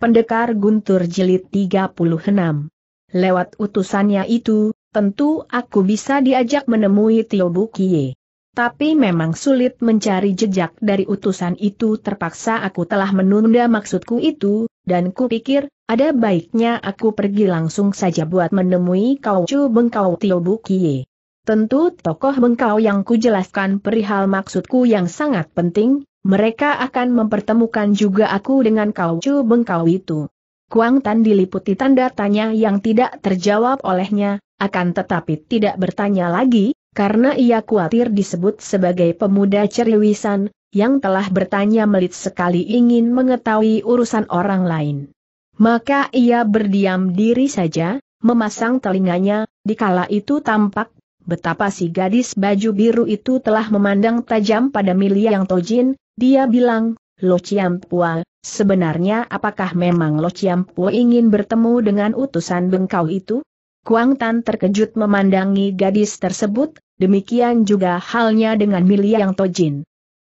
Pendekar Guntur Jilid 36. Lewat utusannya itu, tentu aku bisa diajak menemui Tio Bukie. Tapi memang sulit mencari jejak dari utusan itu terpaksa aku telah menunda maksudku itu, dan kupikir, ada baiknya aku pergi langsung saja buat menemui kau cu bengkau Tio Bukie. Tentu tokoh bengkau yang kujelaskan perihal maksudku yang sangat penting, mereka akan mempertemukan juga aku dengan kau cu bengkau itu. Kuang Tan diliputi tanda tanya yang tidak terjawab olehnya, akan tetapi tidak bertanya lagi, karena ia khawatir disebut sebagai pemuda ceriwisan, yang telah bertanya melit sekali ingin mengetahui urusan orang lain. Maka ia berdiam diri saja, memasang telinganya, dikala itu tampak betapa si gadis baju biru itu telah memandang tajam pada Milia yang Tojin, dia bilang, Lo Chiam Pua, sebenarnya apakah memang Lo Chiam Pua ingin bertemu dengan utusan bengkau itu? Kuang Tan terkejut memandangi gadis tersebut, demikian juga halnya dengan Milia Yang Tojin.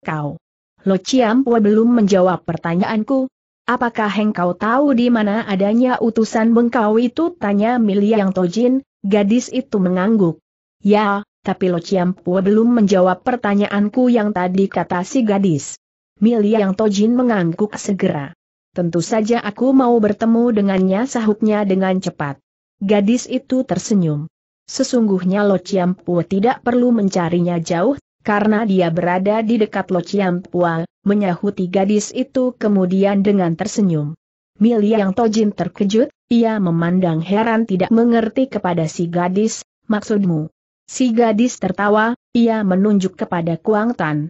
Kau. Lo Chiam Pua belum menjawab pertanyaanku. Apakah engkau tahu di mana adanya utusan bengkau itu? Tanya Milia Yang Tojin, gadis itu mengangguk. Ya, tapi Lo Chiam Pua belum menjawab pertanyaanku yang tadi kata si gadis. Milia yang Tojin mengangguk segera. Tentu saja aku mau bertemu dengannya sahutnya dengan cepat. Gadis itu tersenyum. Sesungguhnya Lo Pua tidak perlu mencarinya jauh, karena dia berada di dekat Lo Pua, menyahuti gadis itu kemudian dengan tersenyum. Milia yang Tojin terkejut, ia memandang heran tidak mengerti kepada si gadis, maksudmu. Si gadis tertawa, ia menunjuk kepada Kuang Tan.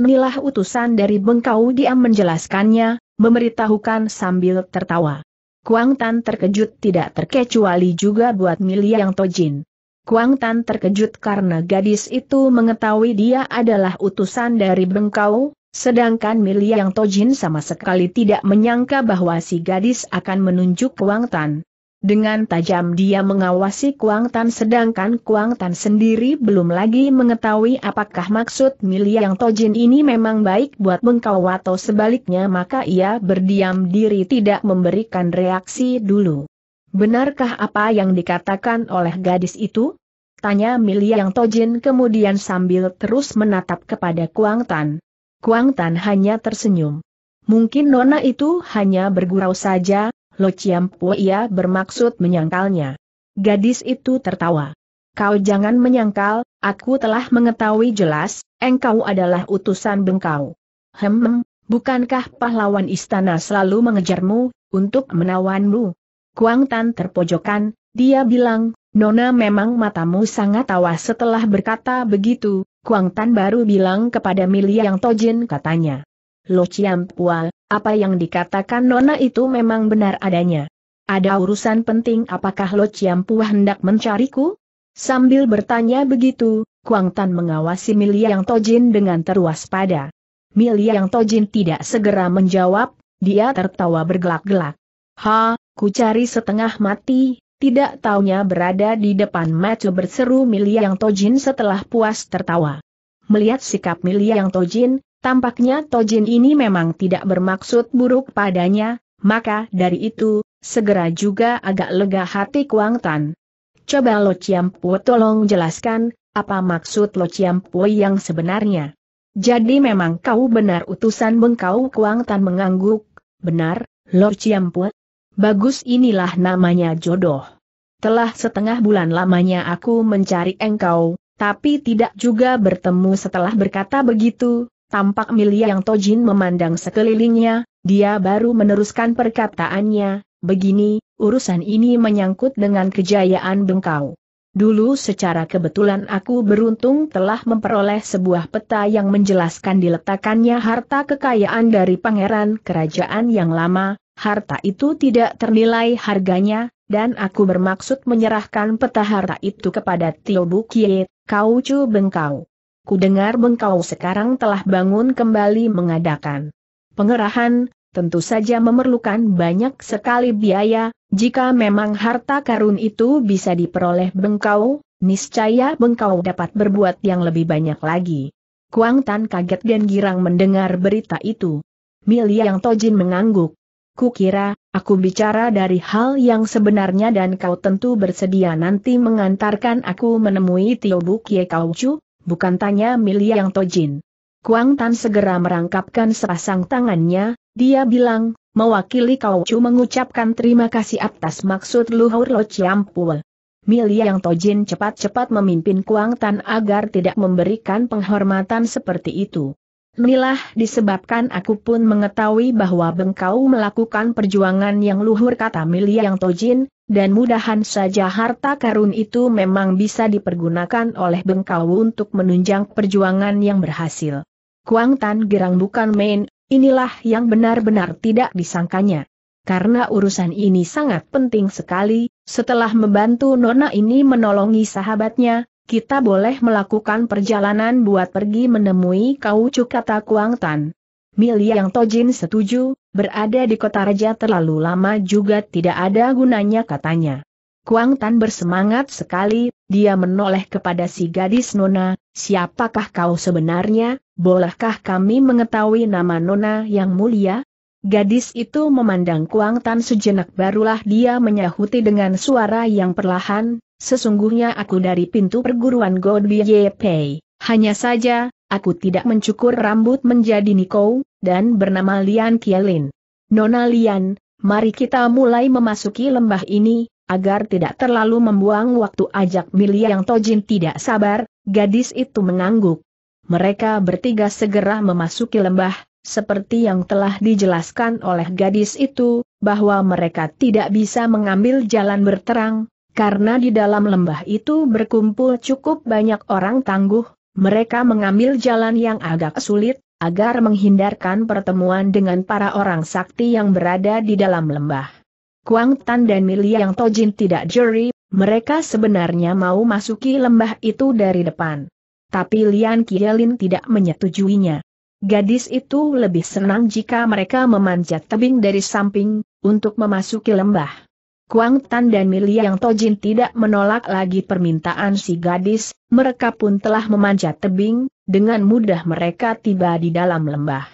Nilah utusan dari Bengkau dia menjelaskannya, memberitahukan sambil tertawa. Kuang Tan terkejut tidak terkecuali juga buat yang Tojin. Kuang Tan terkejut karena gadis itu mengetahui dia adalah utusan dari Bengkau, sedangkan yang Tojin sama sekali tidak menyangka bahwa si gadis akan menunjuk Kuang Tan. Dengan tajam dia mengawasi Kuang Tan sedangkan Kuang Tan sendiri belum lagi mengetahui apakah maksud Milia Yang Tojin ini memang baik buat bengkau atau sebaliknya maka ia berdiam diri tidak memberikan reaksi dulu. Benarkah apa yang dikatakan oleh gadis itu? Tanya Milia Yang Tojin kemudian sambil terus menatap kepada Kuang Tan. Kuang Tan hanya tersenyum. Mungkin Nona itu hanya bergurau saja, Lo Chiam Po ia bermaksud menyangkalnya. Gadis itu tertawa. Kau jangan menyangkal, aku telah mengetahui jelas, engkau adalah utusan bengkau. Hem, bukankah pahlawan istana selalu mengejarmu, untuk menawanmu? Kuang Tan terpojokan, dia bilang, Nona memang matamu sangat awas setelah berkata begitu, Kuang Tan baru bilang kepada Milia yang Tojin katanya. Lo Chiam Pua, apa yang dikatakan Nona itu memang benar adanya. Ada urusan penting apakah Lo Ciampu hendak mencariku? Sambil bertanya begitu, Kuang Tan mengawasi Milia Yang Tojin dengan terwaspada. Milia Yang Tojin tidak segera menjawab, dia tertawa bergelak-gelak. Ha, ku cari setengah mati, tidak taunya berada di depan mata berseru Milia Yang Tojin setelah puas tertawa. Melihat sikap Milia Yang Tojin, Tampaknya Tojin ini memang tidak bermaksud buruk padanya, maka dari itu, segera juga agak lega hati Kuang Tan. Coba Lo Ciampu tolong jelaskan, apa maksud Lo Ciampu yang sebenarnya. Jadi memang kau benar utusan bengkau Kuang Tan mengangguk, benar, Lo Ciampu? Bagus inilah namanya jodoh. Telah setengah bulan lamanya aku mencari engkau, tapi tidak juga bertemu setelah berkata begitu, Tampak milia yang Tojin memandang sekelilingnya, dia baru meneruskan perkataannya, begini, urusan ini menyangkut dengan kejayaan Bengkau. Dulu secara kebetulan aku beruntung telah memperoleh sebuah peta yang menjelaskan diletakkannya harta kekayaan dari pangeran kerajaan yang lama, harta itu tidak ternilai harganya, dan aku bermaksud menyerahkan peta harta itu kepada Tio Bukie, Kaucu Bengkau ku dengar bengkau sekarang telah bangun kembali mengadakan pengerahan, tentu saja memerlukan banyak sekali biaya, jika memang harta karun itu bisa diperoleh bengkau, niscaya bengkau dapat berbuat yang lebih banyak lagi. Kuang Tan kaget dan girang mendengar berita itu. yang Tojin mengangguk. Kukira, aku bicara dari hal yang sebenarnya dan kau tentu bersedia nanti mengantarkan aku menemui Tio Bukie Chu bukan tanya Yang Tojin. Kuang Tan segera merangkapkan sepasang tangannya, dia bilang, mewakili Kau Chu mengucapkan terima kasih atas maksud Luhur Lo Chiampul. Yang Tojin cepat-cepat memimpin Kuang Tan agar tidak memberikan penghormatan seperti itu. Inilah disebabkan aku pun mengetahui bahwa bengkau melakukan perjuangan yang luhur kata yang Tojin, dan mudahan saja harta karun itu memang bisa dipergunakan oleh Bengkau untuk menunjang perjuangan yang berhasil. Kuang Tan Gerang bukan main, inilah yang benar-benar tidak disangkanya. Karena urusan ini sangat penting sekali, setelah membantu Nona ini menolongi sahabatnya, kita boleh melakukan perjalanan buat pergi menemui kau Kuang Tan. Mili yang Tojin setuju, berada di kota raja terlalu lama juga tidak ada gunanya katanya. Kuang Tan bersemangat sekali, dia menoleh kepada si gadis Nona, siapakah kau sebenarnya, bolehkah kami mengetahui nama Nona yang mulia? Gadis itu memandang Kuang Tan sejenak barulah dia menyahuti dengan suara yang perlahan, Sesungguhnya aku dari pintu perguruan Godby Pei. Hanya saja, aku tidak mencukur rambut menjadi Niko, dan bernama Lian Kielin. Nona Lian, mari kita mulai memasuki lembah ini, agar tidak terlalu membuang waktu ajak Milia yang Tojin tidak sabar, gadis itu mengangguk. Mereka bertiga segera memasuki lembah, seperti yang telah dijelaskan oleh gadis itu, bahwa mereka tidak bisa mengambil jalan berterang, karena di dalam lembah itu berkumpul cukup banyak orang tangguh, mereka mengambil jalan yang agak sulit, agar menghindarkan pertemuan dengan para orang sakti yang berada di dalam lembah. Kuang Tan dan Miliang Tojin tidak jeri, mereka sebenarnya mau masuki lembah itu dari depan. Tapi Lian Kielin tidak menyetujuinya. Gadis itu lebih senang jika mereka memanjat tebing dari samping, untuk memasuki lembah. Kuang Tan dan yang Tojin tidak menolak lagi permintaan si gadis, mereka pun telah memanjat tebing, dengan mudah mereka tiba di dalam lembah.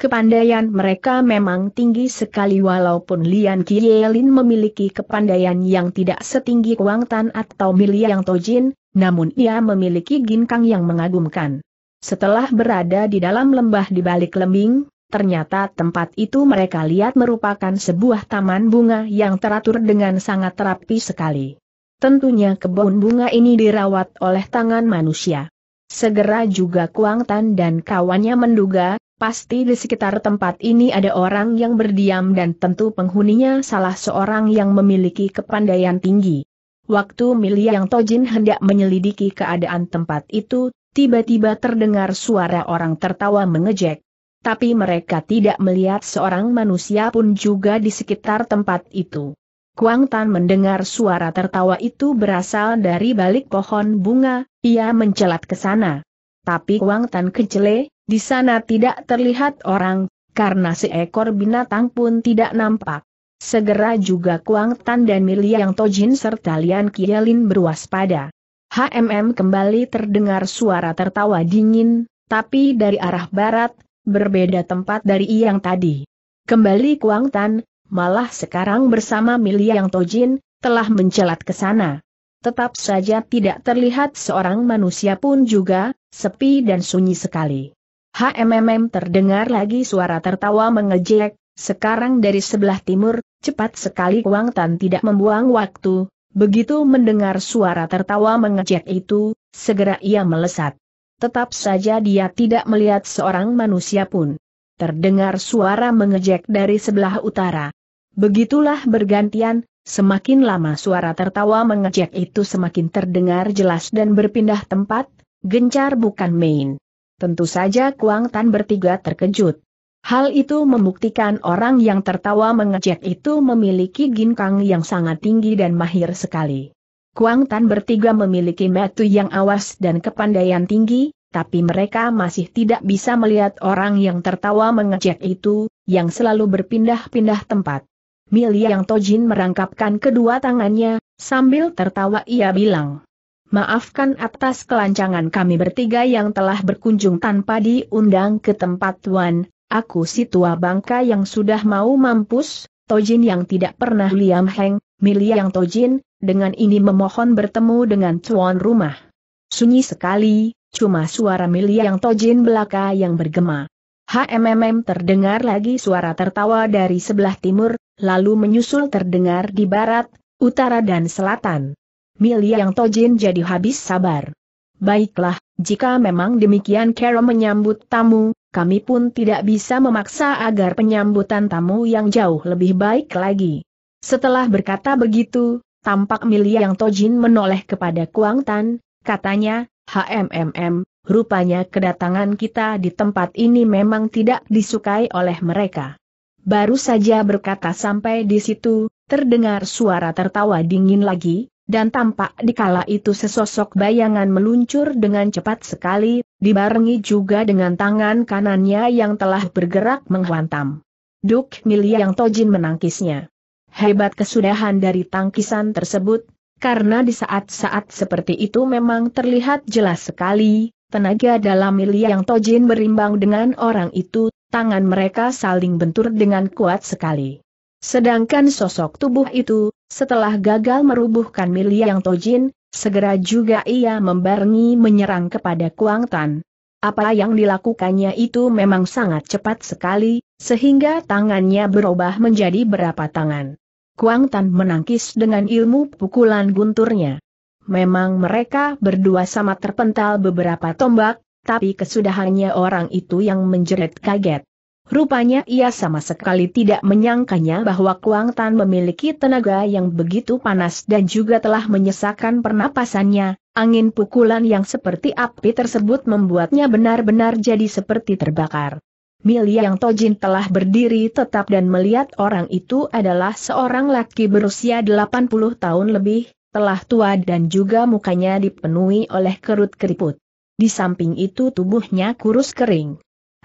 Kepandaian mereka memang tinggi sekali walaupun Lian Kielin memiliki kepandaian yang tidak setinggi Kuang Tan atau yang Tojin, namun ia memiliki ginkang yang mengagumkan. Setelah berada di dalam lembah di balik lembing, Ternyata tempat itu mereka lihat merupakan sebuah taman bunga yang teratur dengan sangat rapi sekali. Tentunya kebun bunga ini dirawat oleh tangan manusia. Segera juga Kuang Tan dan kawannya menduga, pasti di sekitar tempat ini ada orang yang berdiam dan tentu penghuninya salah seorang yang memiliki kepandaian tinggi. Waktu Milia yang Tojin hendak menyelidiki keadaan tempat itu, tiba-tiba terdengar suara orang tertawa mengejek tapi mereka tidak melihat seorang manusia pun juga di sekitar tempat itu. Kuang Tan mendengar suara tertawa itu berasal dari balik pohon bunga, ia mencelat ke sana. Tapi Kuang Tan kecele, di sana tidak terlihat orang, karena seekor binatang pun tidak nampak. Segera juga Kuang Tan dan Milia Yang Tojin serta Lian Kielin berwaspada. HMM kembali terdengar suara tertawa dingin, tapi dari arah barat, berbeda tempat dari yang tadi. Kembali Kuang Tan, malah sekarang bersama Milia yang Tojin, telah mencelat ke sana. Tetap saja tidak terlihat seorang manusia pun juga, sepi dan sunyi sekali. HMMM terdengar lagi suara tertawa mengejek, sekarang dari sebelah timur, cepat sekali Kuang Tan tidak membuang waktu, begitu mendengar suara tertawa mengejek itu, segera ia melesat tetap saja dia tidak melihat seorang manusia pun. Terdengar suara mengejek dari sebelah utara. Begitulah bergantian, semakin lama suara tertawa mengejek itu semakin terdengar jelas dan berpindah tempat, gencar bukan main. Tentu saja Kuang Tan bertiga terkejut. Hal itu membuktikan orang yang tertawa mengejek itu memiliki ginkang yang sangat tinggi dan mahir sekali. Kuang Tan bertiga memiliki metu yang awas dan kepandaian tinggi, tapi mereka masih tidak bisa melihat orang yang tertawa mengejek itu, yang selalu berpindah-pindah tempat. Milia yang Tojin merangkapkan kedua tangannya, sambil tertawa ia bilang. Maafkan atas kelancangan kami bertiga yang telah berkunjung tanpa diundang ke tempat Tuan, aku si tua bangka yang sudah mau mampus, Tojin yang tidak pernah liam heng, Milia yang Tojin, dengan ini memohon bertemu dengan tuan rumah. Sunyi sekali, cuma suara milia yang Tojin belaka yang bergema. HMMM terdengar lagi suara tertawa dari sebelah timur, lalu menyusul terdengar di barat, utara dan selatan. Milia yang Tojin jadi habis sabar. Baiklah, jika memang demikian Kero menyambut tamu, kami pun tidak bisa memaksa agar penyambutan tamu yang jauh lebih baik lagi. Setelah berkata begitu, Tampak Yang Tojin menoleh kepada Kuang Tan, katanya, HMMM, rupanya kedatangan kita di tempat ini memang tidak disukai oleh mereka. Baru saja berkata sampai di situ, terdengar suara tertawa dingin lagi, dan tampak dikala itu sesosok bayangan meluncur dengan cepat sekali, dibarengi juga dengan tangan kanannya yang telah bergerak menghantam. Duk Yang Tojin menangkisnya. Hebat kesudahan dari tangkisan tersebut, karena di saat-saat seperti itu memang terlihat jelas sekali, tenaga dalam Milia Yang Tojin berimbang dengan orang itu, tangan mereka saling bentur dengan kuat sekali. Sedangkan sosok tubuh itu, setelah gagal merubuhkan Milia Yang Tojin, segera juga ia membarengi menyerang kepada Kuang Tan. Apa yang dilakukannya itu memang sangat cepat sekali, sehingga tangannya berubah menjadi berapa tangan. Kuang Tan menangkis dengan ilmu pukulan gunturnya. Memang mereka berdua sama terpental beberapa tombak, tapi kesudahannya orang itu yang menjerit kaget. Rupanya ia sama sekali tidak menyangkanya bahwa Kuang Tan memiliki tenaga yang begitu panas dan juga telah menyesakan pernapasannya, angin pukulan yang seperti api tersebut membuatnya benar-benar jadi seperti terbakar. Milia yang Tojin telah berdiri tetap dan melihat orang itu adalah seorang laki berusia 80 tahun lebih, telah tua dan juga mukanya dipenuhi oleh kerut keriput. Di samping itu tubuhnya kurus kering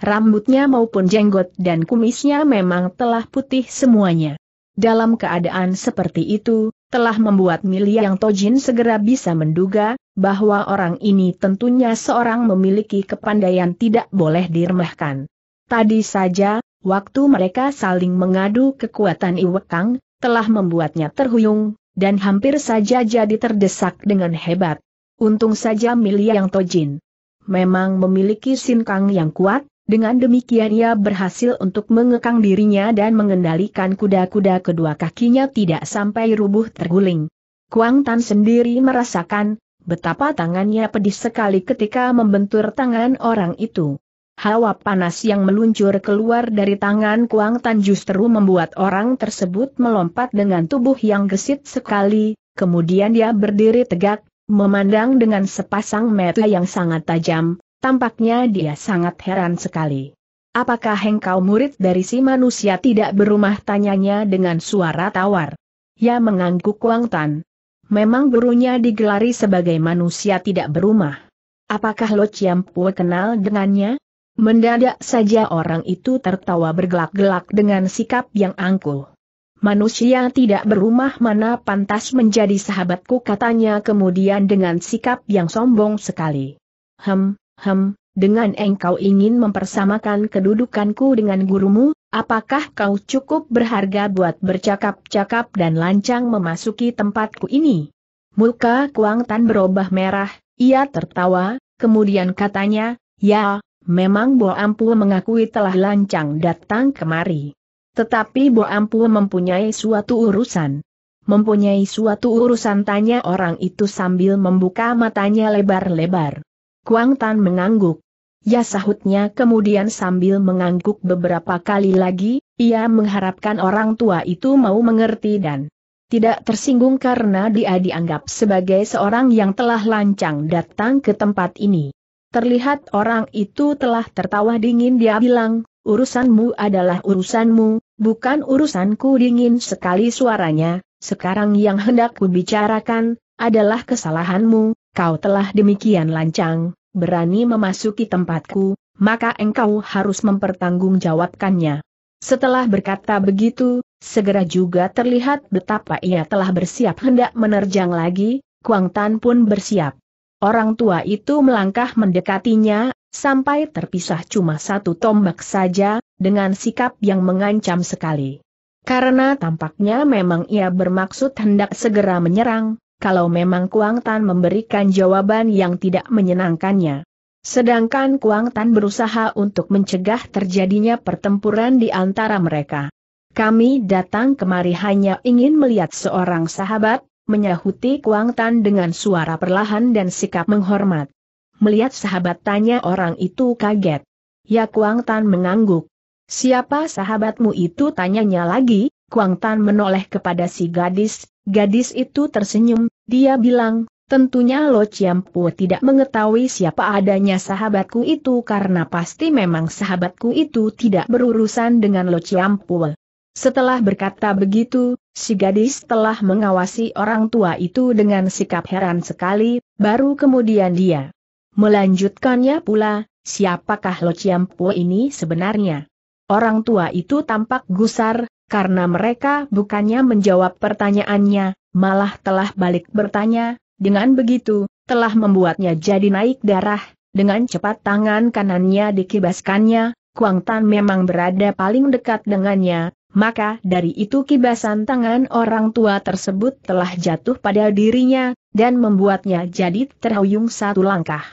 rambutnya maupun jenggot dan kumisnya memang telah putih semuanya. Dalam keadaan seperti itu, telah membuat Milia yang Tojin segera bisa menduga, bahwa orang ini tentunya seorang memiliki kepandaian tidak boleh diremehkan. Tadi saja, waktu mereka saling mengadu kekuatan Iwekang, telah membuatnya terhuyung, dan hampir saja jadi terdesak dengan hebat. Untung saja Milia yang Tojin memang memiliki sinkang yang kuat, dengan demikian ia berhasil untuk mengekang dirinya dan mengendalikan kuda-kuda kedua kakinya tidak sampai rubuh terguling. Kuang Tan sendiri merasakan betapa tangannya pedih sekali ketika membentur tangan orang itu. Hawa panas yang meluncur keluar dari tangan Kuang Tan justru membuat orang tersebut melompat dengan tubuh yang gesit sekali, kemudian dia berdiri tegak, memandang dengan sepasang mata yang sangat tajam, Tampaknya dia sangat heran sekali. Apakah engkau murid dari si manusia tidak berumah tanyanya dengan suara tawar? Ya mengangguk Wang Tan. Memang gurunya digelari sebagai manusia tidak berumah. Apakah Lo Chiampue kenal dengannya? Mendadak saja orang itu tertawa bergelak-gelak dengan sikap yang angkuh. Manusia tidak berumah mana pantas menjadi sahabatku katanya kemudian dengan sikap yang sombong sekali. Hem, Hem, dengan engkau ingin mempersamakan kedudukanku dengan gurumu, apakah kau cukup berharga buat bercakap-cakap dan lancang memasuki tempatku ini? Muka Kuang Tan berubah merah, ia tertawa, kemudian katanya, ya, memang Bo Ampu mengakui telah lancang datang kemari. Tetapi Bo Ampu mempunyai suatu urusan. Mempunyai suatu urusan tanya orang itu sambil membuka matanya lebar-lebar. Kuang Tan mengangguk. Ya sahutnya kemudian sambil mengangguk beberapa kali lagi, ia mengharapkan orang tua itu mau mengerti dan tidak tersinggung karena dia dianggap sebagai seorang yang telah lancang datang ke tempat ini. Terlihat orang itu telah tertawa dingin dia bilang, urusanmu adalah urusanmu, bukan urusanku dingin sekali suaranya, sekarang yang hendak kubicarakan, adalah kesalahanmu, kau telah demikian lancang, berani memasuki tempatku, maka engkau harus mempertanggungjawabkannya. Setelah berkata begitu, segera juga terlihat betapa ia telah bersiap hendak menerjang lagi, Kuang Tan pun bersiap. Orang tua itu melangkah mendekatinya, sampai terpisah cuma satu tombak saja, dengan sikap yang mengancam sekali. Karena tampaknya memang ia bermaksud hendak segera menyerang, kalau memang Kuang Tan memberikan jawaban yang tidak menyenangkannya. Sedangkan Kuang Tan berusaha untuk mencegah terjadinya pertempuran di antara mereka. Kami datang kemari hanya ingin melihat seorang sahabat, menyahuti Kuang Tan dengan suara perlahan dan sikap menghormat. Melihat sahabat tanya orang itu kaget. Ya Kuang Tan mengangguk. Siapa sahabatmu itu tanyanya lagi, Kuang Tan menoleh kepada si gadis, gadis itu tersenyum, dia bilang, tentunya Lo Chiam Pu tidak mengetahui siapa adanya sahabatku itu karena pasti memang sahabatku itu tidak berurusan dengan Lo Chiam Pu. Setelah berkata begitu, si gadis telah mengawasi orang tua itu dengan sikap heran sekali, baru kemudian dia melanjutkannya pula, siapakah Lo Chiam Pu ini sebenarnya? Orang tua itu tampak gusar, karena mereka bukannya menjawab pertanyaannya, malah telah balik bertanya, dengan begitu, telah membuatnya jadi naik darah, dengan cepat tangan kanannya dikibaskannya, Kuang Tan memang berada paling dekat dengannya, maka dari itu kibasan tangan orang tua tersebut telah jatuh pada dirinya, dan membuatnya jadi terhuyung satu langkah.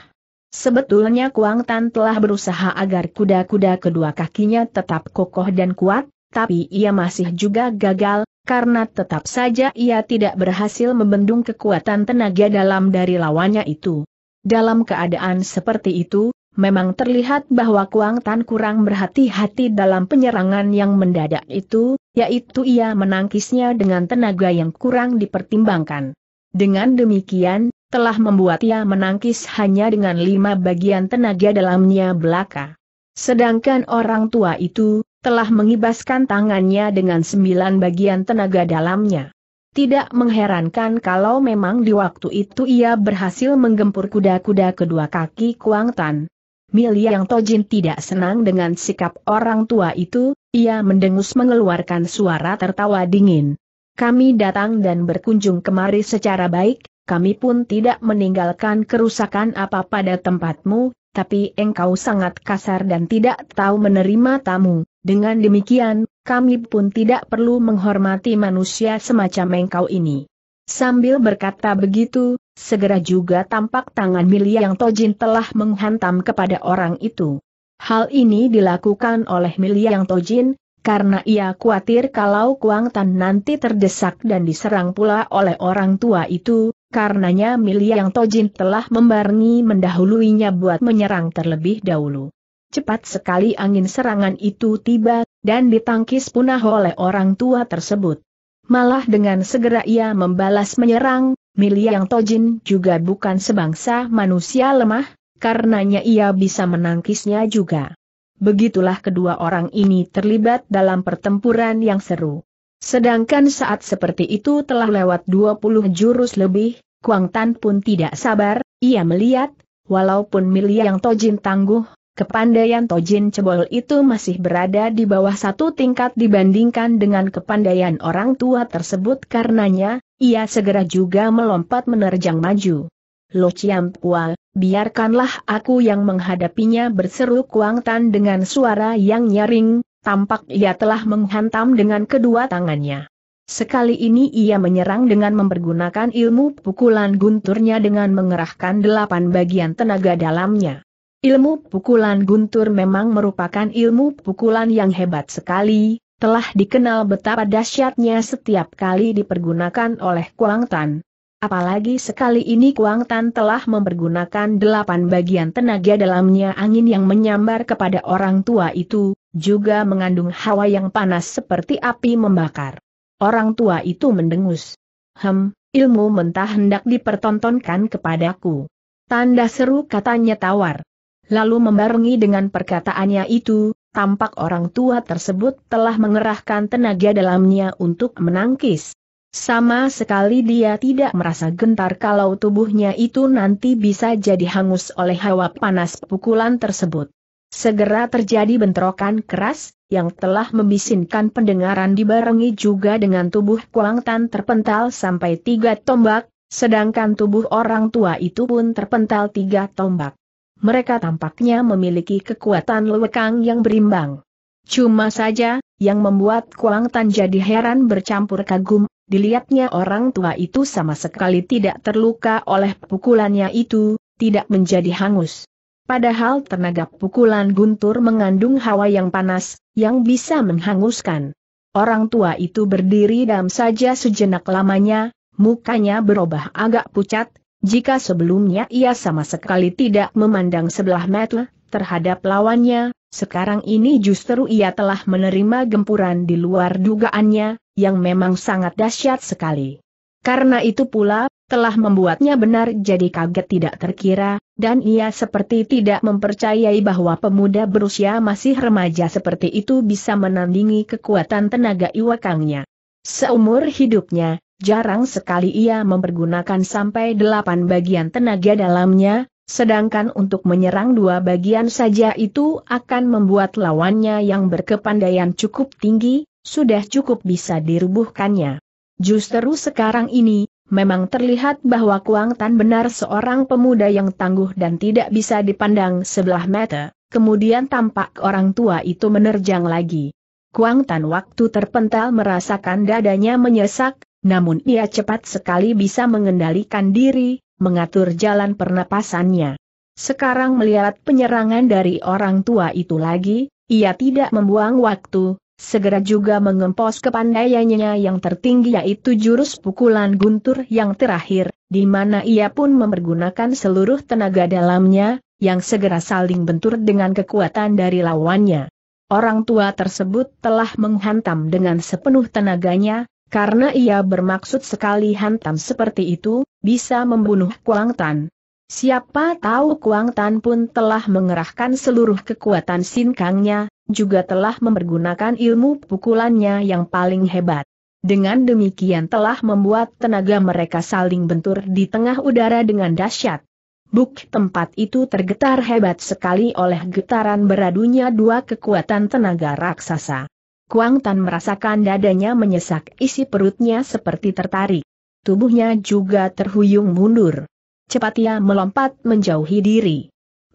Sebetulnya Kuang Tan telah berusaha agar kuda-kuda kedua kakinya tetap kokoh dan kuat, tapi ia masih juga gagal, karena tetap saja ia tidak berhasil membendung kekuatan tenaga dalam dari lawannya itu. Dalam keadaan seperti itu, memang terlihat bahwa Kuang Tan kurang berhati-hati dalam penyerangan yang mendadak itu, yaitu ia menangkisnya dengan tenaga yang kurang dipertimbangkan. Dengan demikian, telah membuat ia menangkis hanya dengan lima bagian tenaga dalamnya belaka. Sedangkan orang tua itu, telah mengibaskan tangannya dengan sembilan bagian tenaga dalamnya. Tidak mengherankan kalau memang di waktu itu ia berhasil menggempur kuda-kuda kedua kaki Kuang Tan. Milia Yang Tojin tidak senang dengan sikap orang tua itu, ia mendengus mengeluarkan suara tertawa dingin. Kami datang dan berkunjung kemari secara baik, kami pun tidak meninggalkan kerusakan apa pada tempatmu, tapi engkau sangat kasar dan tidak tahu menerima tamu. Dengan demikian, kami pun tidak perlu menghormati manusia semacam engkau ini. Sambil berkata begitu, segera juga tampak tangan yang Tojin telah menghantam kepada orang itu. Hal ini dilakukan oleh yang Tojin, karena ia khawatir kalau Kuang Tan nanti terdesak dan diserang pula oleh orang tua itu, karenanya yang Tojin telah membarengi mendahuluinya buat menyerang terlebih dahulu. Cepat sekali angin serangan itu tiba, dan ditangkis punah oleh orang tua tersebut. Malah dengan segera ia membalas menyerang, Miliang Tojin juga bukan sebangsa manusia lemah, karenanya ia bisa menangkisnya juga. Begitulah kedua orang ini terlibat dalam pertempuran yang seru. Sedangkan saat seperti itu telah lewat 20 jurus lebih, Kuang Tan pun tidak sabar, ia melihat, walaupun Miliang Tojin tangguh, Kepandaian Tojin Cebol itu masih berada di bawah satu tingkat dibandingkan dengan kepandaian orang tua tersebut karenanya, ia segera juga melompat menerjang maju. Lo Chiam Pual, biarkanlah aku yang menghadapinya berseru Kuang Tan dengan suara yang nyaring, tampak ia telah menghantam dengan kedua tangannya. Sekali ini ia menyerang dengan mempergunakan ilmu pukulan gunturnya dengan mengerahkan delapan bagian tenaga dalamnya. Ilmu pukulan guntur memang merupakan ilmu pukulan yang hebat sekali, telah dikenal betapa dahsyatnya setiap kali dipergunakan oleh Kuang Tan. Apalagi sekali ini Kuang Tan telah mempergunakan delapan bagian tenaga dalamnya angin yang menyambar kepada orang tua itu, juga mengandung hawa yang panas seperti api membakar. Orang tua itu mendengus. Hem, ilmu mentah hendak dipertontonkan kepadaku. Tanda seru katanya tawar. Lalu membarengi dengan perkataannya itu, tampak orang tua tersebut telah mengerahkan tenaga dalamnya untuk menangkis. Sama sekali dia tidak merasa gentar kalau tubuhnya itu nanti bisa jadi hangus oleh hawa panas pukulan tersebut. Segera terjadi bentrokan keras, yang telah membisinkan pendengaran dibarengi juga dengan tubuh Kuang Tan terpental sampai tiga tombak, sedangkan tubuh orang tua itu pun terpental tiga tombak mereka tampaknya memiliki kekuatan lewekang yang berimbang. Cuma saja, yang membuat Kuang Tan jadi heran bercampur kagum, dilihatnya orang tua itu sama sekali tidak terluka oleh pukulannya itu, tidak menjadi hangus. Padahal tenaga pukulan guntur mengandung hawa yang panas, yang bisa menghanguskan. Orang tua itu berdiri dalam saja sejenak lamanya, mukanya berubah agak pucat, jika sebelumnya ia sama sekali tidak memandang sebelah mata terhadap lawannya, sekarang ini justru ia telah menerima gempuran di luar dugaannya, yang memang sangat dahsyat sekali. Karena itu pula, telah membuatnya benar jadi kaget tidak terkira, dan ia seperti tidak mempercayai bahwa pemuda berusia masih remaja seperti itu bisa menandingi kekuatan tenaga iwakangnya. Seumur hidupnya, jarang sekali ia mempergunakan sampai delapan bagian tenaga dalamnya, sedangkan untuk menyerang dua bagian saja itu akan membuat lawannya yang berkepandaian cukup tinggi, sudah cukup bisa dirubuhkannya. Justru sekarang ini, memang terlihat bahwa Kuang Tan benar seorang pemuda yang tangguh dan tidak bisa dipandang sebelah mata, kemudian tampak orang tua itu menerjang lagi. Kuang Tan waktu terpental merasakan dadanya menyesak, namun ia cepat sekali bisa mengendalikan diri, mengatur jalan pernapasannya. Sekarang melihat penyerangan dari orang tua itu lagi, ia tidak membuang waktu, segera juga mengempos kepandaiannya yang tertinggi yaitu jurus pukulan guntur yang terakhir, di mana ia pun mempergunakan seluruh tenaga dalamnya, yang segera saling bentur dengan kekuatan dari lawannya. Orang tua tersebut telah menghantam dengan sepenuh tenaganya, karena ia bermaksud sekali hantam seperti itu, bisa membunuh Kuang Tan. Siapa tahu Kuang Tan pun telah mengerahkan seluruh kekuatan sinkangnya, juga telah mempergunakan ilmu pukulannya yang paling hebat. Dengan demikian telah membuat tenaga mereka saling bentur di tengah udara dengan dahsyat. Buk tempat itu tergetar hebat sekali oleh getaran beradunya dua kekuatan tenaga raksasa. Kuang Tan merasakan dadanya menyesak isi perutnya seperti tertarik. Tubuhnya juga terhuyung mundur. Cepat ia melompat menjauhi diri.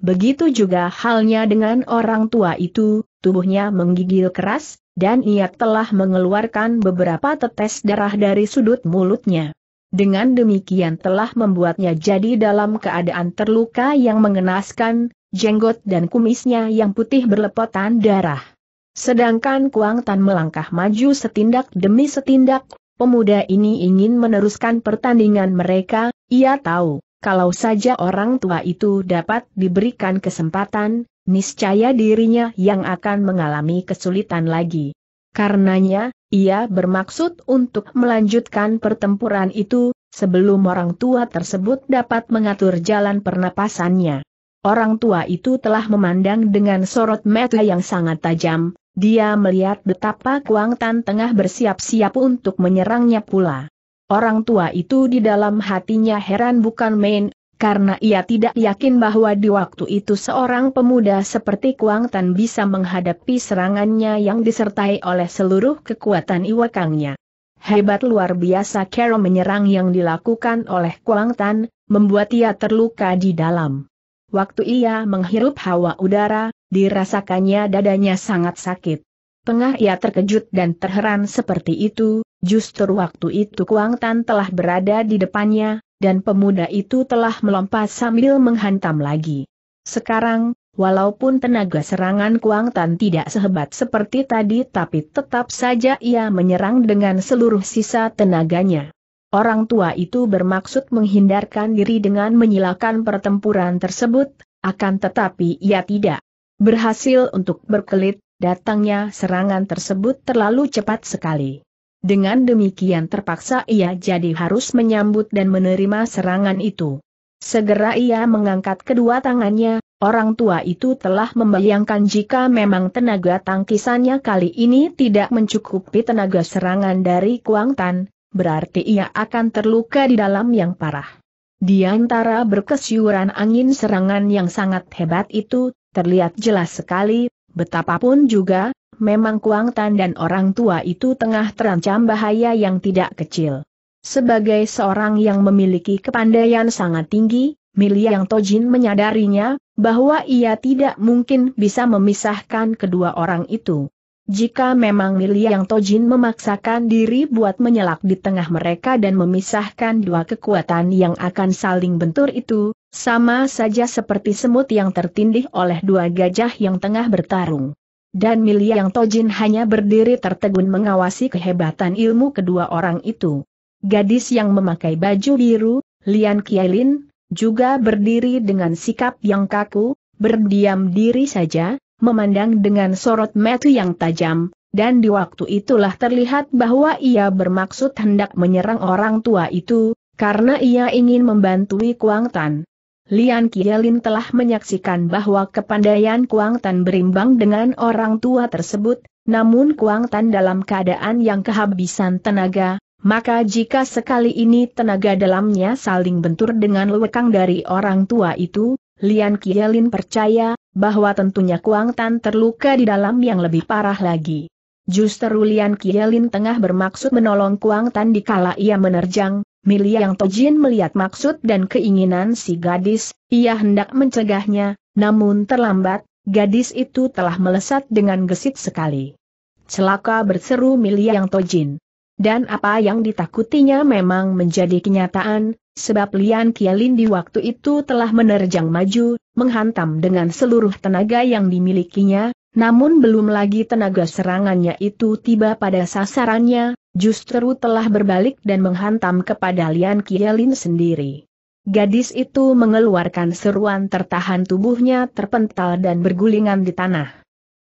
Begitu juga halnya dengan orang tua itu, tubuhnya menggigil keras, dan ia telah mengeluarkan beberapa tetes darah dari sudut mulutnya. Dengan demikian telah membuatnya jadi dalam keadaan terluka yang mengenaskan, jenggot dan kumisnya yang putih berlepotan darah. Sedangkan Kuang Tan melangkah maju setindak demi setindak, pemuda ini ingin meneruskan pertandingan mereka, ia tahu, kalau saja orang tua itu dapat diberikan kesempatan, niscaya dirinya yang akan mengalami kesulitan lagi. Karenanya, ia bermaksud untuk melanjutkan pertempuran itu, sebelum orang tua tersebut dapat mengatur jalan pernapasannya. Orang tua itu telah memandang dengan sorot mata yang sangat tajam, dia melihat betapa Kuang Tan tengah bersiap-siap untuk menyerangnya pula. Orang tua itu di dalam hatinya heran bukan main, karena ia tidak yakin bahwa di waktu itu seorang pemuda seperti Kuang Tan bisa menghadapi serangannya yang disertai oleh seluruh kekuatan iwakangnya. Hebat luar biasa Carol menyerang yang dilakukan oleh Kuang Tan, membuat ia terluka di dalam. Waktu ia menghirup hawa udara, Dirasakannya dadanya sangat sakit. Tengah ia terkejut dan terheran seperti itu, justru waktu itu Kuang Tan telah berada di depannya, dan pemuda itu telah melompat sambil menghantam lagi. Sekarang, walaupun tenaga serangan Kuang Tan tidak sehebat seperti tadi tapi tetap saja ia menyerang dengan seluruh sisa tenaganya. Orang tua itu bermaksud menghindarkan diri dengan menyilakan pertempuran tersebut, akan tetapi ia tidak. Berhasil untuk berkelit, datangnya serangan tersebut terlalu cepat sekali. Dengan demikian terpaksa ia jadi harus menyambut dan menerima serangan itu. Segera ia mengangkat kedua tangannya, orang tua itu telah membayangkan jika memang tenaga tangkisannya kali ini tidak mencukupi tenaga serangan dari Kuang Tan, berarti ia akan terluka di dalam yang parah. Di antara berkesyuran angin serangan yang sangat hebat itu, Terlihat jelas sekali, betapapun juga, memang Kuang Tan dan orang tua itu tengah terancam bahaya yang tidak kecil. Sebagai seorang yang memiliki kepandaian sangat tinggi, Miliang Tojin menyadarinya, bahwa ia tidak mungkin bisa memisahkan kedua orang itu. Jika memang yang Tojin memaksakan diri buat menyelak di tengah mereka dan memisahkan dua kekuatan yang akan saling bentur itu, sama saja seperti semut yang tertindih oleh dua gajah yang tengah bertarung. Dan Milia yang Tojin hanya berdiri tertegun mengawasi kehebatan ilmu kedua orang itu. Gadis yang memakai baju biru, Lian Kielin, juga berdiri dengan sikap yang kaku, berdiam diri saja, memandang dengan sorot mata yang tajam, dan di waktu itulah terlihat bahwa ia bermaksud hendak menyerang orang tua itu, karena ia ingin membantui Kuang Tan. Lian Kielin telah menyaksikan bahwa kepandaian Kuang Tan berimbang dengan orang tua tersebut, namun Kuang Tan dalam keadaan yang kehabisan tenaga, maka jika sekali ini tenaga dalamnya saling bentur dengan lekang dari orang tua itu, Lian Kielin percaya, bahwa tentunya Kuang Tan terluka di dalam yang lebih parah lagi. Justru Lian Kielin tengah bermaksud menolong Kuang Tan dikala ia menerjang, Milia Yang Tojin melihat maksud dan keinginan si gadis, ia hendak mencegahnya, namun terlambat, gadis itu telah melesat dengan gesit sekali. Celaka berseru Milia Yang Tojin. Dan apa yang ditakutinya memang menjadi kenyataan, sebab Lian Kialin di waktu itu telah menerjang maju, menghantam dengan seluruh tenaga yang dimilikinya, namun belum lagi tenaga serangannya itu tiba pada sasarannya, justru telah berbalik dan menghantam kepada Lian Kielin sendiri. Gadis itu mengeluarkan seruan tertahan tubuhnya terpental dan bergulingan di tanah.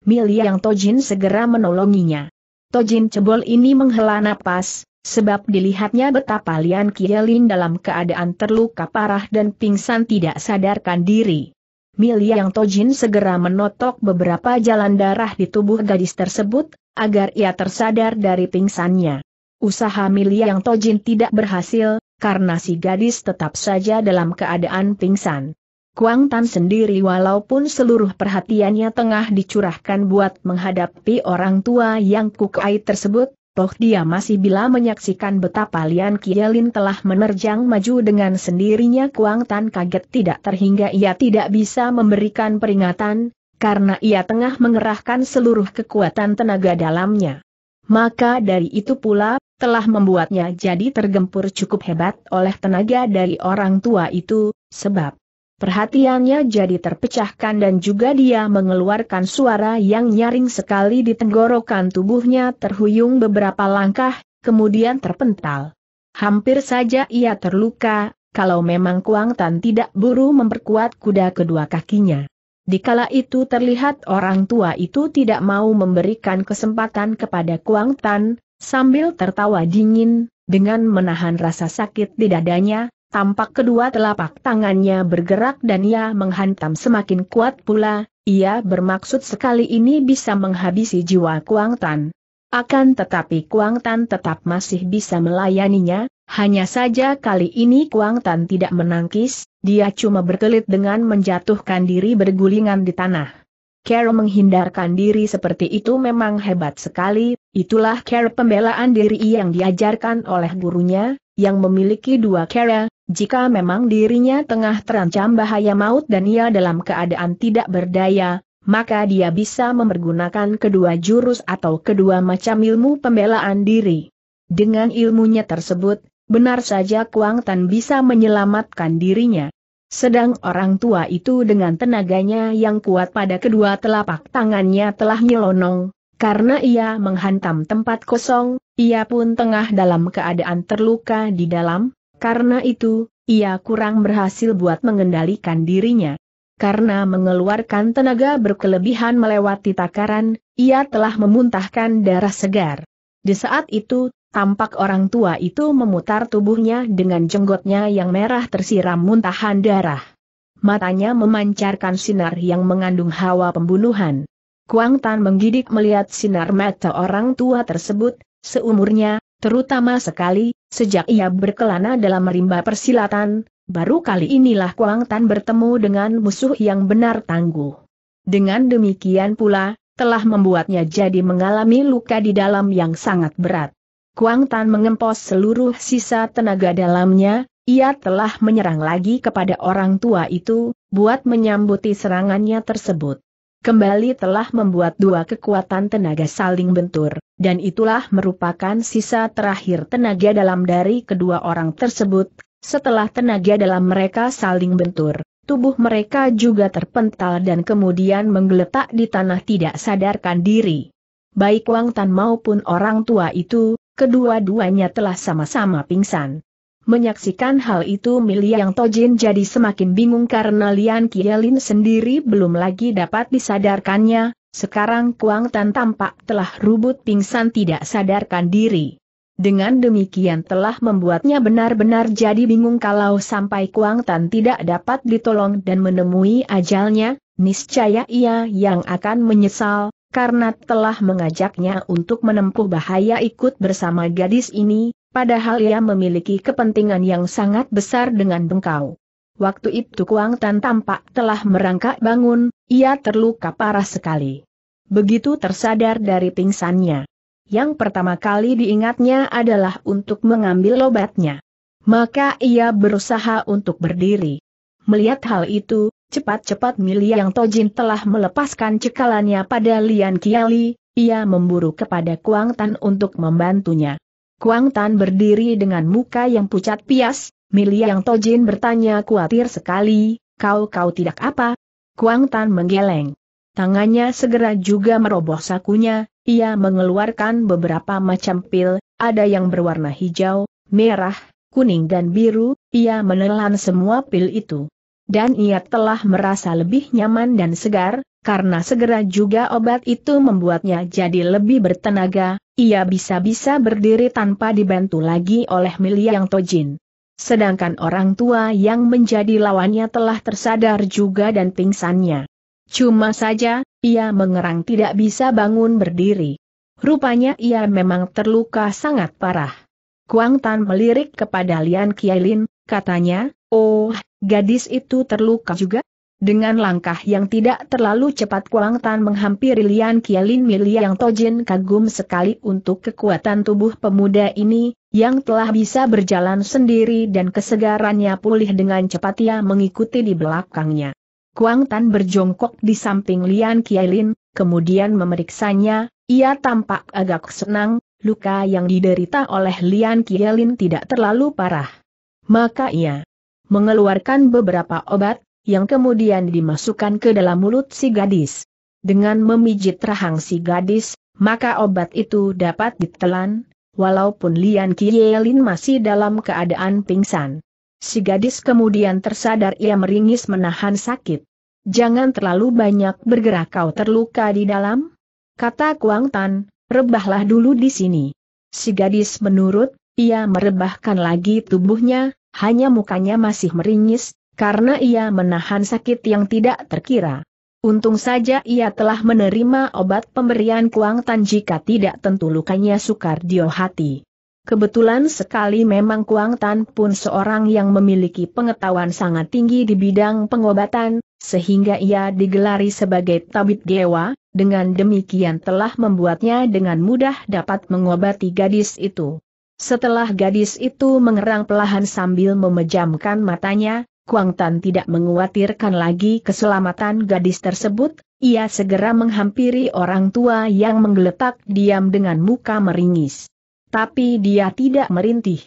Miliang Tojin segera menolonginya. Tojin Cebol ini menghela napas, sebab dilihatnya betapa Lian Kielin dalam keadaan terluka parah dan pingsan tidak sadarkan diri. Milia yang Tojin segera menotok beberapa jalan darah di tubuh gadis tersebut, agar ia tersadar dari pingsannya. Usaha Milia yang Tojin tidak berhasil, karena si gadis tetap saja dalam keadaan pingsan. Kuang Tan sendiri walaupun seluruh perhatiannya tengah dicurahkan buat menghadapi orang tua yang kukai tersebut, toh dia masih bila menyaksikan betapa Lian Kielin telah menerjang maju dengan sendirinya Kuang Tan kaget tidak terhingga ia tidak bisa memberikan peringatan, karena ia tengah mengerahkan seluruh kekuatan tenaga dalamnya. Maka dari itu pula, telah membuatnya jadi tergempur cukup hebat oleh tenaga dari orang tua itu, sebab Perhatiannya jadi terpecahkan dan juga dia mengeluarkan suara yang nyaring sekali di tenggorokan tubuhnya terhuyung beberapa langkah, kemudian terpental. Hampir saja ia terluka, kalau memang Kuang Tan tidak buru memperkuat kuda kedua kakinya. Di kala itu terlihat orang tua itu tidak mau memberikan kesempatan kepada Kuang Tan, sambil tertawa dingin, dengan menahan rasa sakit di dadanya, Tampak kedua telapak tangannya bergerak dan ia menghantam semakin kuat pula, ia bermaksud sekali ini bisa menghabisi jiwa Kuang Tan. Akan tetapi Kuang Tan tetap masih bisa melayaninya, hanya saja kali ini Kuang Tan tidak menangkis, dia cuma berkelit dengan menjatuhkan diri bergulingan di tanah. Care menghindarkan diri seperti itu memang hebat sekali, itulah care pembelaan diri yang diajarkan oleh gurunya, yang memiliki dua kera, jika memang dirinya tengah terancam bahaya maut dan ia dalam keadaan tidak berdaya, maka dia bisa memergunakan kedua jurus atau kedua macam ilmu pembelaan diri. Dengan ilmunya tersebut, benar saja Kuang Tan bisa menyelamatkan dirinya. Sedang orang tua itu dengan tenaganya yang kuat pada kedua telapak tangannya telah nyelonong, karena ia menghantam tempat kosong, ia pun tengah dalam keadaan terluka di dalam, karena itu, ia kurang berhasil buat mengendalikan dirinya. Karena mengeluarkan tenaga berkelebihan melewati takaran, ia telah memuntahkan darah segar. Di saat itu, tampak orang tua itu memutar tubuhnya dengan jenggotnya yang merah tersiram muntahan darah. Matanya memancarkan sinar yang mengandung hawa pembunuhan. Kuang Tan menggidik melihat sinar mata orang tua tersebut, seumurnya, terutama sekali, sejak ia berkelana dalam merimba persilatan, baru kali inilah Kuang Tan bertemu dengan musuh yang benar tangguh. Dengan demikian pula, telah membuatnya jadi mengalami luka di dalam yang sangat berat. Kuang Tan mengempos seluruh sisa tenaga dalamnya, ia telah menyerang lagi kepada orang tua itu, buat menyambuti serangannya tersebut kembali telah membuat dua kekuatan tenaga saling bentur, dan itulah merupakan sisa terakhir tenaga dalam dari kedua orang tersebut. Setelah tenaga dalam mereka saling bentur, tubuh mereka juga terpental dan kemudian menggeletak di tanah tidak sadarkan diri. Baik Wang Tan maupun orang tua itu, kedua-duanya telah sama-sama pingsan. Menyaksikan hal itu Miliang Tojin jadi semakin bingung karena Lian Kielin sendiri belum lagi dapat disadarkannya, sekarang Kuang Tan tampak telah rubut pingsan tidak sadarkan diri. Dengan demikian telah membuatnya benar-benar jadi bingung kalau sampai Kuang Tan tidak dapat ditolong dan menemui ajalnya, niscaya ia yang akan menyesal, karena telah mengajaknya untuk menempuh bahaya ikut bersama gadis ini, Padahal ia memiliki kepentingan yang sangat besar dengan bengkau. Waktu itu Kuang Tan tampak telah merangkak bangun, ia terluka parah sekali. Begitu tersadar dari pingsannya. Yang pertama kali diingatnya adalah untuk mengambil obatnya. Maka ia berusaha untuk berdiri. Melihat hal itu, cepat-cepat Yang Tojin telah melepaskan cekalannya pada Lian Kiali, ia memburu kepada Kuang Tan untuk membantunya. Kuang Tan berdiri dengan muka yang pucat pias, yang Tojin bertanya khawatir sekali, kau-kau tidak apa? Kuang Tan menggeleng. Tangannya segera juga meroboh sakunya, ia mengeluarkan beberapa macam pil, ada yang berwarna hijau, merah, kuning dan biru, ia menelan semua pil itu. Dan ia telah merasa lebih nyaman dan segar, karena segera juga obat itu membuatnya jadi lebih bertenaga, ia bisa-bisa berdiri tanpa dibantu lagi oleh Miliang Tojin. Sedangkan orang tua yang menjadi lawannya telah tersadar juga dan pingsannya. Cuma saja, ia mengerang tidak bisa bangun berdiri. Rupanya ia memang terluka sangat parah. Kuang Tan melirik kepada Lian Kialin, katanya, oh, gadis itu terluka juga? Dengan langkah yang tidak terlalu cepat Kuang Tan menghampiri Lian Kielin yang Tojin kagum sekali untuk kekuatan tubuh pemuda ini, yang telah bisa berjalan sendiri dan kesegarannya pulih dengan cepat ia mengikuti di belakangnya. Kuang Tan berjongkok di samping Lian Kielin, kemudian memeriksanya, ia tampak agak senang, luka yang diderita oleh Lian Kielin tidak terlalu parah. Maka ia mengeluarkan beberapa obat, yang kemudian dimasukkan ke dalam mulut si gadis. Dengan memijit rahang si gadis, maka obat itu dapat ditelan, walaupun Lian Kielin masih dalam keadaan pingsan. Si gadis kemudian tersadar ia meringis menahan sakit. Jangan terlalu banyak bergerak kau terluka di dalam, kata Kuang Tan, rebahlah dulu di sini. Si gadis menurut, ia merebahkan lagi tubuhnya, hanya mukanya masih meringis, karena ia menahan sakit yang tidak terkira. Untung saja ia telah menerima obat pemberian Kuang Tan jika tidak tentu lukanya sukar diohati. Kebetulan sekali memang Kuang Tan pun seorang yang memiliki pengetahuan sangat tinggi di bidang pengobatan, sehingga ia digelari sebagai tabib dewa, dengan demikian telah membuatnya dengan mudah dapat mengobati gadis itu. Setelah gadis itu mengerang pelahan sambil memejamkan matanya, Kuang Tan tidak menguatirkan lagi keselamatan gadis tersebut, ia segera menghampiri orang tua yang menggeletak diam dengan muka meringis. Tapi dia tidak merintih.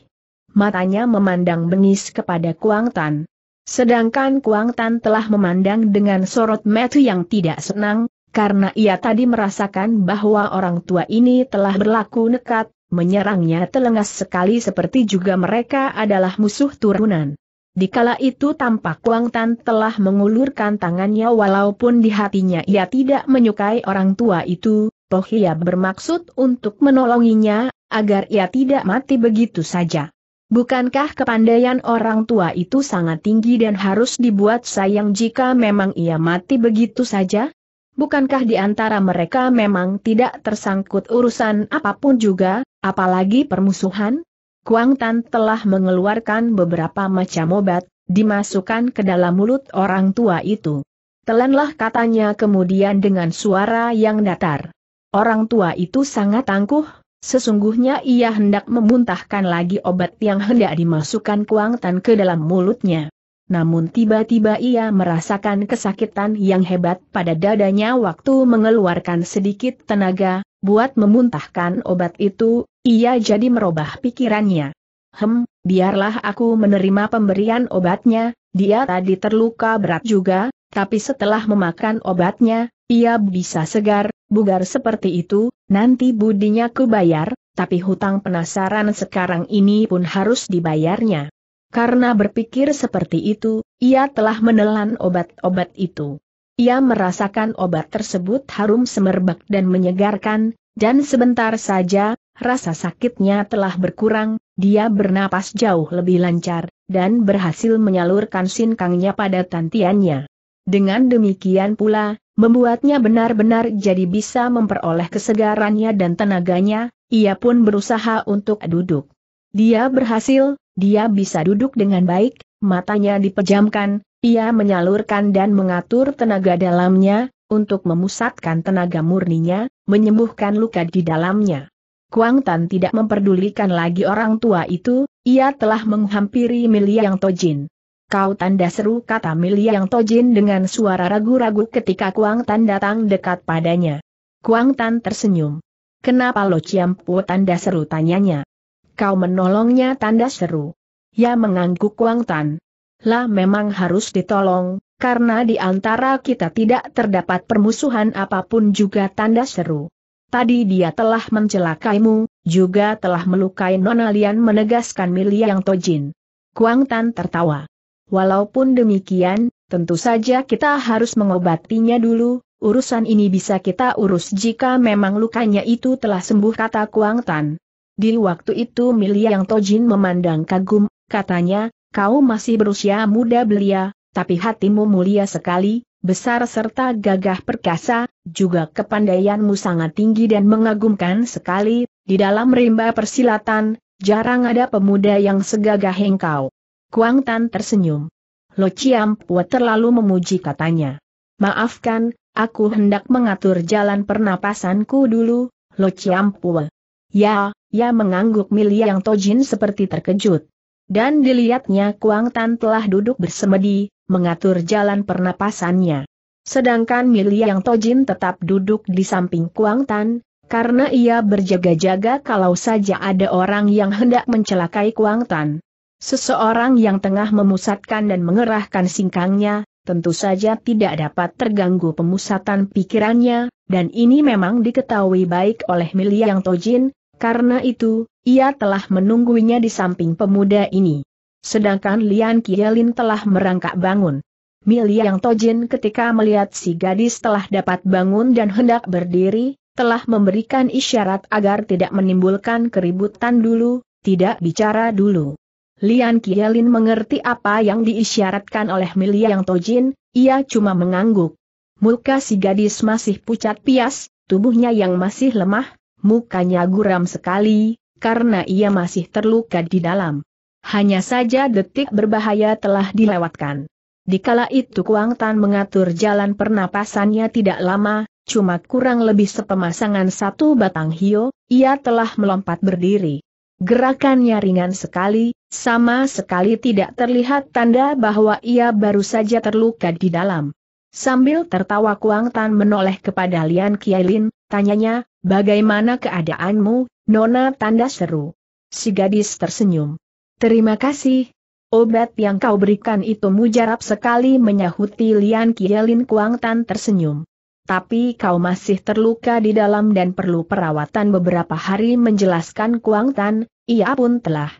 Matanya memandang bengis kepada Kuang Tan. Sedangkan Kuang Tan telah memandang dengan sorot mata yang tidak senang, karena ia tadi merasakan bahwa orang tua ini telah berlaku nekat, menyerangnya telengas sekali seperti juga mereka adalah musuh turunan. Dikala itu tampak Wang Tan telah mengulurkan tangannya walaupun di hatinya ia tidak menyukai orang tua itu, Toh ia bermaksud untuk menolonginya, agar ia tidak mati begitu saja. Bukankah kepandaian orang tua itu sangat tinggi dan harus dibuat sayang jika memang ia mati begitu saja? Bukankah di antara mereka memang tidak tersangkut urusan apapun juga, apalagi permusuhan? Kuang Tan telah mengeluarkan beberapa macam obat, dimasukkan ke dalam mulut orang tua itu. Telanlah katanya kemudian dengan suara yang datar. Orang tua itu sangat tangguh, sesungguhnya ia hendak memuntahkan lagi obat yang hendak dimasukkan Kuang Tan ke dalam mulutnya. Namun tiba-tiba ia merasakan kesakitan yang hebat pada dadanya waktu mengeluarkan sedikit tenaga, buat memuntahkan obat itu, ia jadi merubah pikirannya. Hem, biarlah aku menerima pemberian obatnya, dia tadi terluka berat juga, tapi setelah memakan obatnya, ia bisa segar, bugar seperti itu, nanti budinya kubayar, tapi hutang penasaran sekarang ini pun harus dibayarnya. Karena berpikir seperti itu, ia telah menelan obat-obat itu. Ia merasakan obat tersebut harum semerbak dan menyegarkan, dan sebentar saja, Rasa sakitnya telah berkurang, dia bernapas jauh lebih lancar, dan berhasil menyalurkan sinkangnya pada tantiannya. Dengan demikian pula, membuatnya benar-benar jadi bisa memperoleh kesegarannya dan tenaganya, ia pun berusaha untuk duduk. Dia berhasil, dia bisa duduk dengan baik, matanya dipejamkan, ia menyalurkan dan mengatur tenaga dalamnya, untuk memusatkan tenaga murninya, menyembuhkan luka di dalamnya. Kuang Tan tidak memperdulikan lagi orang tua itu, ia telah menghampiri Miliang Tojin. Kau tanda seru kata Miliang Tojin dengan suara ragu-ragu ketika Kuang Tan datang dekat padanya. Kuang Tan tersenyum. Kenapa lo ciampu tanda seru tanyanya? Kau menolongnya tanda seru. Ya mengangguk Kuang Tan. Lah memang harus ditolong, karena di antara kita tidak terdapat permusuhan apapun juga tanda seru. Tadi dia telah mencelakaimu, juga telah melukai Nonalian. Menegaskan Milia Yang Tojin. Kuang Tan tertawa. Walaupun demikian, tentu saja kita harus mengobatinya dulu, urusan ini bisa kita urus jika memang lukanya itu telah sembuh kata Kuang Tan. Di waktu itu Milia Yang Tojin memandang kagum, katanya, kau masih berusia muda belia, tapi hatimu mulia sekali, besar serta gagah perkasa, juga kepandaianmu sangat tinggi dan mengagumkan sekali, di dalam rimba persilatan, jarang ada pemuda yang segagah engkau. Kuang Tan tersenyum. Lo Chiam Pua terlalu memuji katanya. Maafkan, aku hendak mengatur jalan pernapasanku dulu, Lo Chiam Pua. Ya, ya mengangguk Milia yang Tojin seperti terkejut. Dan dilihatnya Kuang Tan telah duduk bersemedi, mengatur jalan pernapasannya. Sedangkan Yang Tojin tetap duduk di samping Kuang Tan, karena ia berjaga-jaga kalau saja ada orang yang hendak mencelakai Kuang Tan. Seseorang yang tengah memusatkan dan mengerahkan singkangnya, tentu saja tidak dapat terganggu pemusatan pikirannya, dan ini memang diketahui baik oleh Yang Tojin, karena itu, ia telah menunggunya di samping pemuda ini. Sedangkan Lian Kielin telah merangkak bangun. Miliang Tojin ketika melihat si gadis telah dapat bangun dan hendak berdiri, telah memberikan isyarat agar tidak menimbulkan keributan dulu, tidak bicara dulu. Lian Kielin mengerti apa yang diisyaratkan oleh Miliang Tojin, ia cuma mengangguk. Muka si gadis masih pucat pias, tubuhnya yang masih lemah, mukanya guram sekali, karena ia masih terluka di dalam. Hanya saja detik berbahaya telah dilewatkan. Dikala itu Kuang Tan mengatur jalan pernapasannya tidak lama, cuma kurang lebih sepemasangan satu batang hio, ia telah melompat berdiri. Gerakannya ringan sekali, sama sekali tidak terlihat tanda bahwa ia baru saja terluka di dalam. Sambil tertawa Kuang Tan menoleh kepada Lian Kialin, tanyanya, bagaimana keadaanmu, Nona tanda seru. Si gadis tersenyum. Terima kasih. Obat yang kau berikan itu mujarab sekali menyahuti Lian Kielin Kuang Tan tersenyum. Tapi kau masih terluka di dalam dan perlu perawatan beberapa hari menjelaskan Kuang Tan, ia pun telah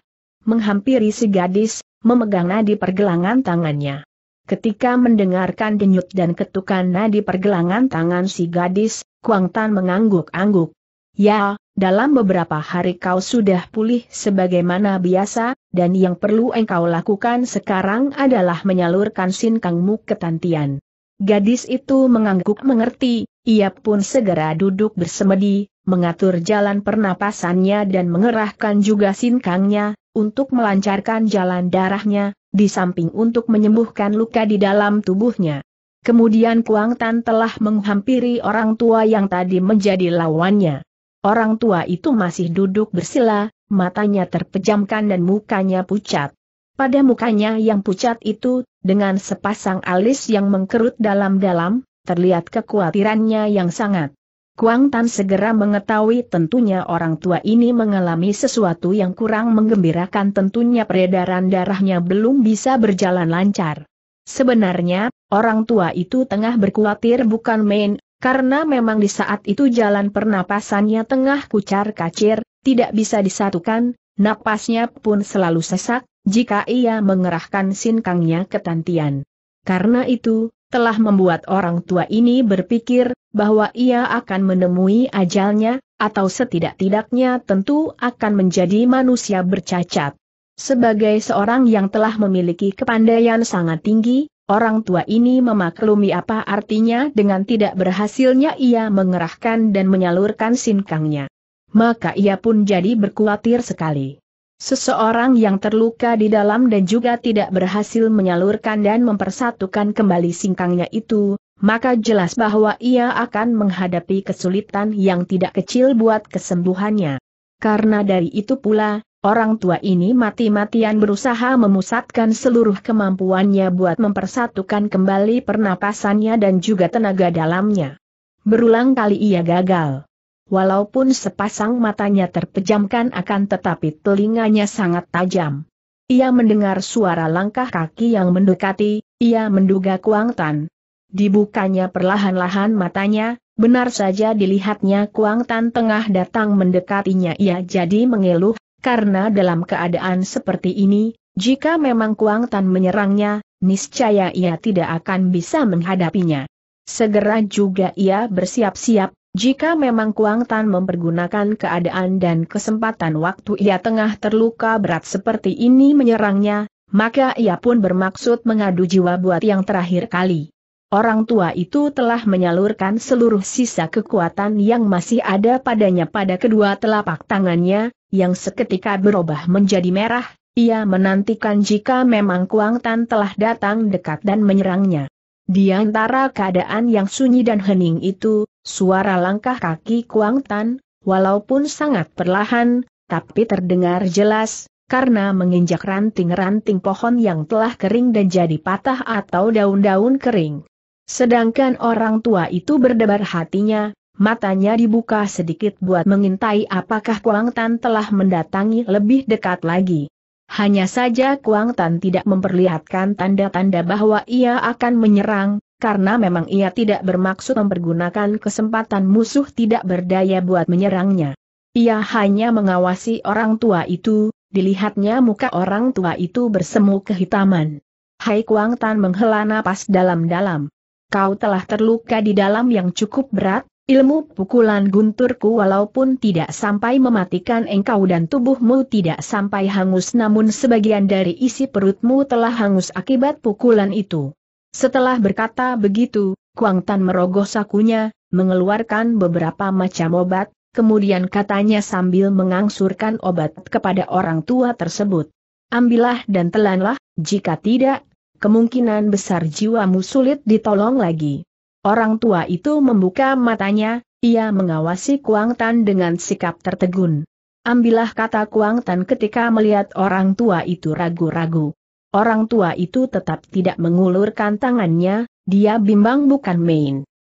menghampiri si gadis, memegang nadi pergelangan tangannya. Ketika mendengarkan denyut dan ketukan nadi pergelangan tangan si gadis, Kuang Tan mengangguk-angguk. Ya, dalam beberapa hari kau sudah pulih sebagaimana biasa, dan yang perlu engkau lakukan sekarang adalah menyalurkan sinkangmu ke Tantian. Gadis itu mengangguk mengerti, ia pun segera duduk bersemedi, mengatur jalan pernapasannya dan mengerahkan juga sinkangnya, untuk melancarkan jalan darahnya, di samping untuk menyembuhkan luka di dalam tubuhnya. Kemudian Kuang Tan telah menghampiri orang tua yang tadi menjadi lawannya. Orang tua itu masih duduk bersila, matanya terpejamkan dan mukanya pucat. Pada mukanya yang pucat itu, dengan sepasang alis yang mengkerut dalam-dalam, terlihat kekhawatirannya yang sangat. Kuang Tan segera mengetahui tentunya orang tua ini mengalami sesuatu yang kurang menggembirakan tentunya peredaran darahnya belum bisa berjalan lancar. Sebenarnya, orang tua itu tengah berkhawatir bukan main, karena memang di saat itu jalan pernapasannya tengah kucar kacir, tidak bisa disatukan, napasnya pun selalu sesak, jika ia mengerahkan sinkangnya ke Tantian. Karena itu, telah membuat orang tua ini berpikir, bahwa ia akan menemui ajalnya, atau setidak-tidaknya tentu akan menjadi manusia bercacat. Sebagai seorang yang telah memiliki kepandaian sangat tinggi, Orang tua ini memaklumi apa artinya dengan tidak berhasilnya ia mengerahkan dan menyalurkan sinkangnya. Maka ia pun jadi berkuatir sekali. Seseorang yang terluka di dalam dan juga tidak berhasil menyalurkan dan mempersatukan kembali singkangnya itu, maka jelas bahwa ia akan menghadapi kesulitan yang tidak kecil buat kesembuhannya. Karena dari itu pula, Orang tua ini mati-matian berusaha memusatkan seluruh kemampuannya buat mempersatukan kembali pernapasannya dan juga tenaga dalamnya. Berulang kali ia gagal. Walaupun sepasang matanya terpejamkan akan tetapi telinganya sangat tajam. Ia mendengar suara langkah kaki yang mendekati, ia menduga Kuang Tan. Dibukanya perlahan-lahan matanya, benar saja dilihatnya Kuang Tan tengah datang mendekatinya ia jadi mengeluh, karena dalam keadaan seperti ini, jika memang Kuang Tan menyerangnya, niscaya ia tidak akan bisa menghadapinya. Segera juga ia bersiap-siap, jika memang Kuang Tan mempergunakan keadaan dan kesempatan waktu ia tengah terluka berat seperti ini menyerangnya, maka ia pun bermaksud mengadu jiwa buat yang terakhir kali. Orang tua itu telah menyalurkan seluruh sisa kekuatan yang masih ada padanya pada kedua telapak tangannya, yang seketika berubah menjadi merah, ia menantikan jika memang Kuang Tan telah datang dekat dan menyerangnya. Di antara keadaan yang sunyi dan hening itu, suara langkah kaki Kuang Tan, walaupun sangat perlahan, tapi terdengar jelas, karena menginjak ranting-ranting pohon yang telah kering dan jadi patah atau daun-daun kering. Sedangkan orang tua itu berdebar hatinya, matanya dibuka sedikit buat mengintai apakah Kuang Tan telah mendatangi lebih dekat lagi. Hanya saja Kuang Tan tidak memperlihatkan tanda-tanda bahwa ia akan menyerang, karena memang ia tidak bermaksud mempergunakan kesempatan musuh tidak berdaya buat menyerangnya. Ia hanya mengawasi orang tua itu, dilihatnya muka orang tua itu bersemu kehitaman. Hai Kuang Tan menghela napas dalam-dalam. Kau telah terluka di dalam yang cukup berat, Ilmu pukulan gunturku walaupun tidak sampai mematikan engkau dan tubuhmu tidak sampai hangus namun sebagian dari isi perutmu telah hangus akibat pukulan itu. Setelah berkata begitu, Kuang Tan merogoh sakunya, mengeluarkan beberapa macam obat, kemudian katanya sambil mengangsurkan obat kepada orang tua tersebut. Ambillah dan telanlah, jika tidak, kemungkinan besar jiwamu sulit ditolong lagi. Orang tua itu membuka matanya, ia mengawasi Kuang Tan dengan sikap tertegun. Ambillah kata Kuang Tan ketika melihat orang tua itu ragu-ragu. Orang tua itu tetap tidak mengulurkan tangannya, dia bimbang bukan main.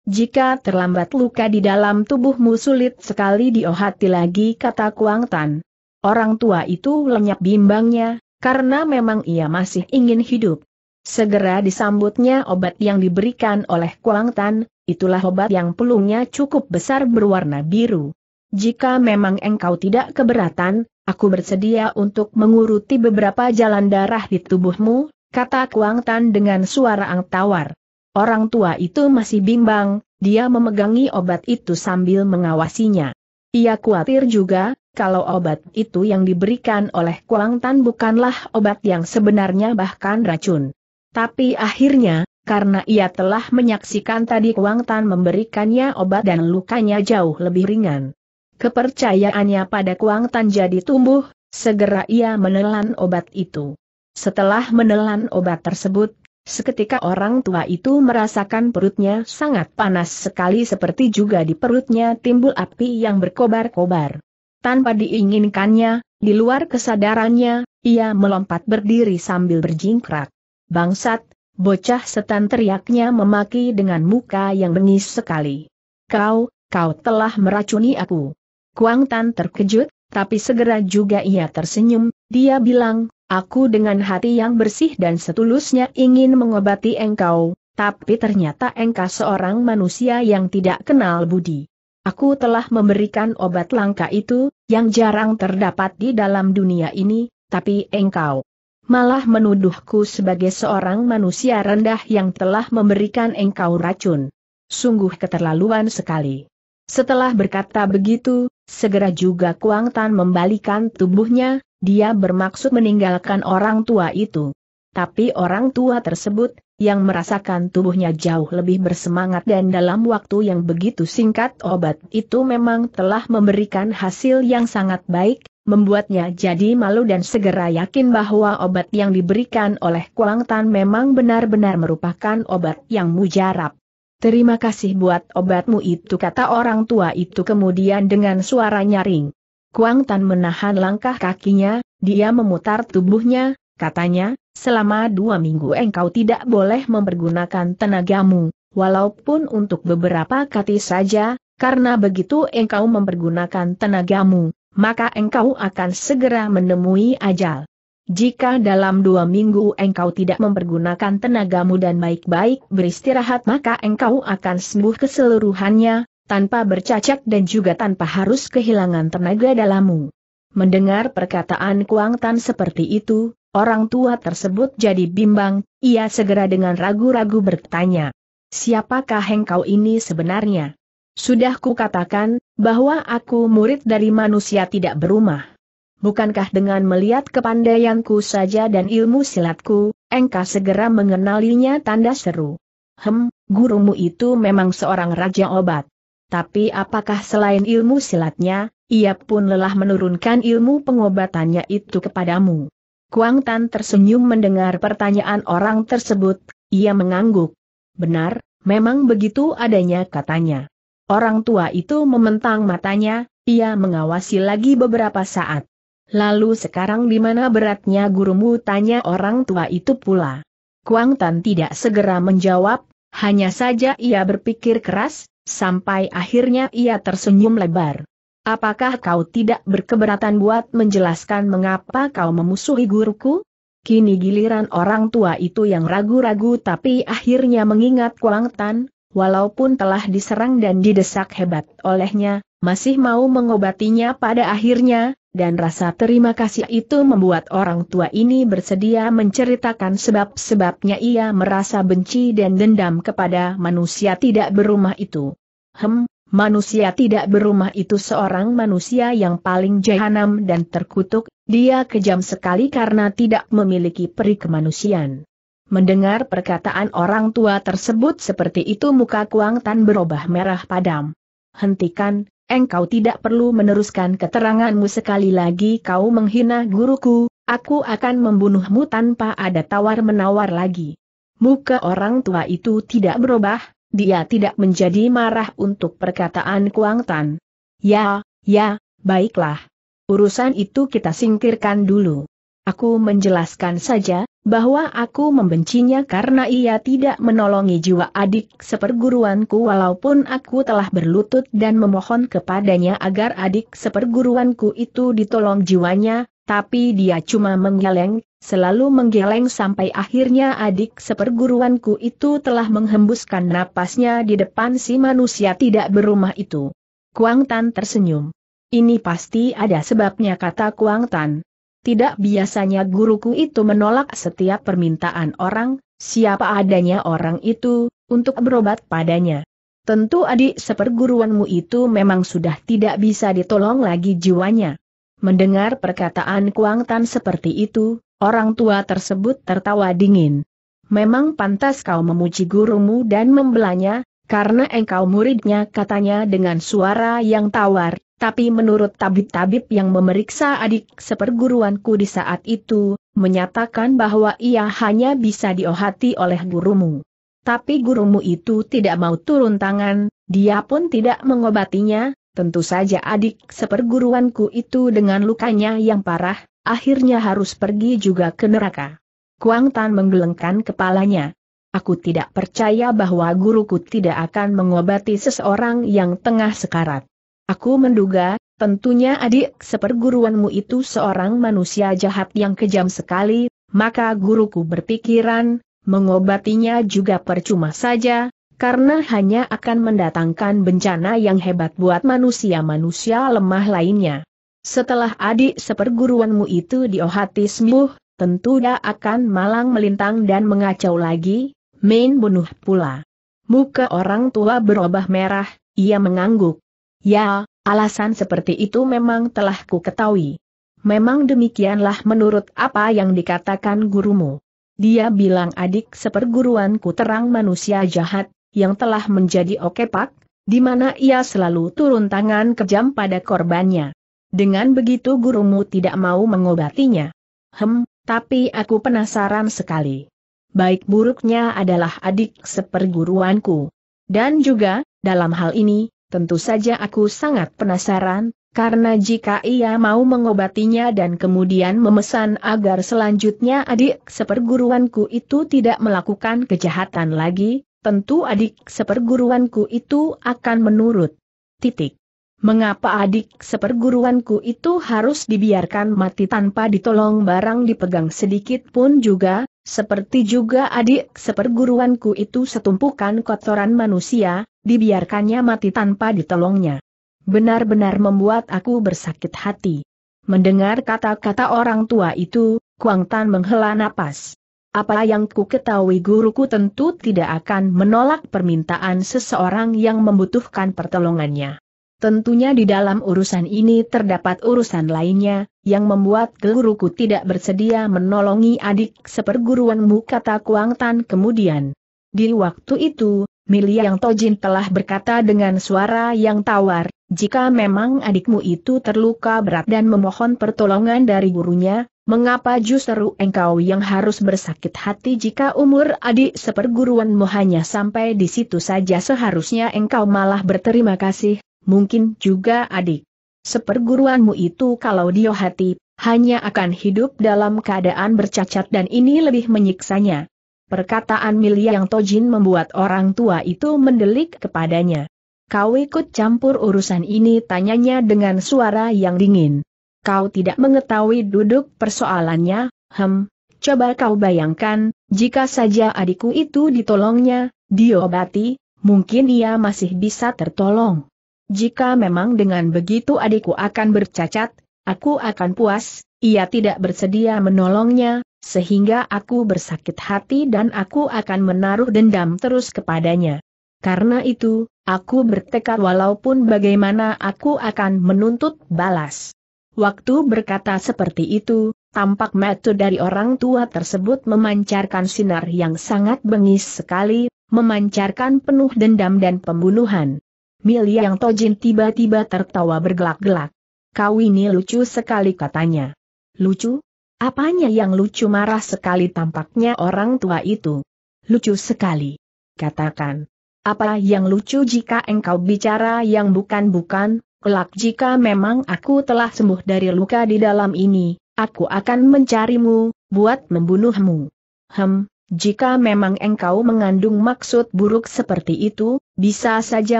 Jika terlambat luka di dalam tubuhmu sulit sekali diohati lagi kata Kuang Tan. Orang tua itu lenyap bimbangnya, karena memang ia masih ingin hidup. Segera disambutnya obat yang diberikan oleh Kuang Tan, itulah obat yang pelungnya cukup besar berwarna biru. Jika memang engkau tidak keberatan, aku bersedia untuk menguruti beberapa jalan darah di tubuhmu, kata Kuang Tan dengan suara ang tawar. Orang tua itu masih bimbang, dia memegangi obat itu sambil mengawasinya. Ia khawatir juga, kalau obat itu yang diberikan oleh Kuang Tan bukanlah obat yang sebenarnya bahkan racun. Tapi akhirnya, karena ia telah menyaksikan tadi Wang Tan memberikannya obat dan lukanya jauh lebih ringan. Kepercayaannya pada Kuang Tan jadi tumbuh, segera ia menelan obat itu. Setelah menelan obat tersebut, seketika orang tua itu merasakan perutnya sangat panas sekali seperti juga di perutnya timbul api yang berkobar-kobar. Tanpa diinginkannya, di luar kesadarannya, ia melompat berdiri sambil berjingkrak. Bangsat, bocah setan teriaknya memaki dengan muka yang bengis sekali. Kau, kau telah meracuni aku. Kuang Tan terkejut, tapi segera juga ia tersenyum, dia bilang, aku dengan hati yang bersih dan setulusnya ingin mengobati engkau, tapi ternyata engkau seorang manusia yang tidak kenal budi. Aku telah memberikan obat langka itu, yang jarang terdapat di dalam dunia ini, tapi engkau malah menuduhku sebagai seorang manusia rendah yang telah memberikan engkau racun. Sungguh keterlaluan sekali. Setelah berkata begitu, segera juga Kuang Tan membalikan tubuhnya, dia bermaksud meninggalkan orang tua itu. Tapi orang tua tersebut, yang merasakan tubuhnya jauh lebih bersemangat dan dalam waktu yang begitu singkat obat itu memang telah memberikan hasil yang sangat baik, membuatnya jadi malu dan segera yakin bahwa obat yang diberikan oleh Kuang Tan memang benar-benar merupakan obat yang mujarab. Terima kasih buat obatmu itu kata orang tua itu kemudian dengan suara nyaring. Kuang Tan menahan langkah kakinya, dia memutar tubuhnya, katanya, selama dua minggu engkau tidak boleh mempergunakan tenagamu, walaupun untuk beberapa kati saja, karena begitu engkau mempergunakan tenagamu, maka engkau akan segera menemui ajal. Jika dalam dua minggu engkau tidak mempergunakan tenagamu dan baik-baik beristirahat maka engkau akan sembuh keseluruhannya, tanpa bercacat dan juga tanpa harus kehilangan tenaga dalammu. Mendengar perkataan Kuang Tan seperti itu, orang tua tersebut jadi bimbang, ia segera dengan ragu-ragu bertanya, Siapakah engkau ini sebenarnya? Sudah kukatakan, bahwa aku murid dari manusia tidak berumah. Bukankah dengan melihat kepandaianku saja dan ilmu silatku, engkau segera mengenalinya tanda seru. Hem, gurumu itu memang seorang raja obat. Tapi apakah selain ilmu silatnya, ia pun lelah menurunkan ilmu pengobatannya itu kepadamu? Kuang Tan tersenyum mendengar pertanyaan orang tersebut, ia mengangguk. Benar, memang begitu adanya katanya. Orang tua itu mementang matanya, ia mengawasi lagi beberapa saat. Lalu sekarang di mana beratnya gurumu tanya orang tua itu pula. Kuang Tan tidak segera menjawab, hanya saja ia berpikir keras, sampai akhirnya ia tersenyum lebar. Apakah kau tidak berkeberatan buat menjelaskan mengapa kau memusuhi guruku? Kini giliran orang tua itu yang ragu-ragu tapi akhirnya mengingat Kuang Tan, walaupun telah diserang dan didesak hebat olehnya, masih mau mengobatinya pada akhirnya, dan rasa terima kasih itu membuat orang tua ini bersedia menceritakan sebab-sebabnya ia merasa benci dan dendam kepada manusia tidak berumah itu. Hem, manusia tidak berumah itu seorang manusia yang paling jahanam dan terkutuk, dia kejam sekali karena tidak memiliki peri kemanusiaan. Mendengar perkataan orang tua tersebut seperti itu muka Kuang Tan berubah merah padam. Hentikan, engkau tidak perlu meneruskan keteranganmu sekali lagi kau menghina guruku, aku akan membunuhmu tanpa ada tawar-menawar lagi. Muka orang tua itu tidak berubah, dia tidak menjadi marah untuk perkataan Kuang Tan. Ya, ya, baiklah. Urusan itu kita singkirkan dulu. Aku menjelaskan saja, bahwa aku membencinya karena ia tidak menolongi jiwa adik seperguruanku walaupun aku telah berlutut dan memohon kepadanya agar adik seperguruanku itu ditolong jiwanya, tapi dia cuma menggeleng, selalu menggeleng sampai akhirnya adik seperguruanku itu telah menghembuskan napasnya di depan si manusia tidak berumah itu. Kuang Tan tersenyum. Ini pasti ada sebabnya kata Kuang Tan tidak biasanya guruku itu menolak setiap permintaan orang, siapa adanya orang itu, untuk berobat padanya. Tentu adik seperguruanmu itu memang sudah tidak bisa ditolong lagi jiwanya. Mendengar perkataan Kuang Tan seperti itu, orang tua tersebut tertawa dingin. Memang pantas kau memuji gurumu dan membelanya, karena engkau muridnya katanya dengan suara yang tawar, tapi menurut tabib-tabib yang memeriksa adik seperguruanku di saat itu, menyatakan bahwa ia hanya bisa diohati oleh gurumu. Tapi gurumu itu tidak mau turun tangan, dia pun tidak mengobatinya, tentu saja adik seperguruanku itu dengan lukanya yang parah, akhirnya harus pergi juga ke neraka. Kuang Tan menggelengkan kepalanya. Aku tidak percaya bahwa guruku tidak akan mengobati seseorang yang tengah sekarat. Aku menduga, tentunya adik seperguruanmu itu seorang manusia jahat yang kejam sekali, maka guruku berpikiran, mengobatinya juga percuma saja, karena hanya akan mendatangkan bencana yang hebat buat manusia-manusia lemah lainnya. Setelah adik seperguruanmu itu diohati sembuh, tentu dia akan malang melintang dan mengacau lagi, main bunuh pula. Muka orang tua berubah merah, ia mengangguk. Ya, alasan seperti itu memang telah ku ketahui. Memang demikianlah menurut apa yang dikatakan gurumu. Dia bilang adik seperguruanku terang manusia jahat, yang telah menjadi okepak, di mana ia selalu turun tangan kejam pada korbannya. Dengan begitu gurumu tidak mau mengobatinya. Hem, tapi aku penasaran sekali. Baik buruknya adalah adik seperguruanku. Dan juga, dalam hal ini, Tentu saja aku sangat penasaran, karena jika ia mau mengobatinya dan kemudian memesan agar selanjutnya adik seperguruanku itu tidak melakukan kejahatan lagi, tentu adik seperguruanku itu akan menurut. Titik. Mengapa adik seperguruanku itu harus dibiarkan mati tanpa ditolong barang dipegang sedikit pun juga, seperti juga adik seperguruanku itu setumpukan kotoran manusia, Dibiarkannya mati tanpa ditolongnya. Benar-benar membuat aku bersakit hati. Mendengar kata-kata orang tua itu, Kuang Tan menghela napas. Apa yang ku ketahui guruku tentu tidak akan menolak permintaan seseorang yang membutuhkan pertolongannya. Tentunya di dalam urusan ini terdapat urusan lainnya, yang membuat guruku tidak bersedia menolongi adik seperguruanmu kata Kuang Tan kemudian. Di waktu itu, Miliang Tojin telah berkata dengan suara yang tawar, jika memang adikmu itu terluka berat dan memohon pertolongan dari gurunya, mengapa justru engkau yang harus bersakit hati jika umur adik seperguruanmu hanya sampai di situ saja seharusnya engkau malah berterima kasih, mungkin juga adik. Seperguruanmu itu kalau dia hati, hanya akan hidup dalam keadaan bercacat dan ini lebih menyiksanya. Perkataan milia yang Tojin membuat orang tua itu mendelik kepadanya. Kau ikut campur urusan ini tanyanya dengan suara yang dingin. Kau tidak mengetahui duduk persoalannya, hem, coba kau bayangkan, jika saja adikku itu ditolongnya, diobati, mungkin ia masih bisa tertolong. Jika memang dengan begitu adikku akan bercacat, aku akan puas, ia tidak bersedia menolongnya, sehingga aku bersakit hati dan aku akan menaruh dendam terus kepadanya. Karena itu, aku bertekad walaupun bagaimana aku akan menuntut balas. Waktu berkata seperti itu, tampak metode dari orang tua tersebut memancarkan sinar yang sangat bengis sekali, memancarkan penuh dendam dan pembunuhan. Milia yang Tojin tiba-tiba tertawa bergelak-gelak. Kau ini lucu sekali katanya. Lucu? Apanya yang lucu marah sekali tampaknya orang tua itu. Lucu sekali. Katakan. Apa yang lucu jika engkau bicara yang bukan-bukan, kelak jika memang aku telah sembuh dari luka di dalam ini, aku akan mencarimu, buat membunuhmu. Hem, jika memang engkau mengandung maksud buruk seperti itu, bisa saja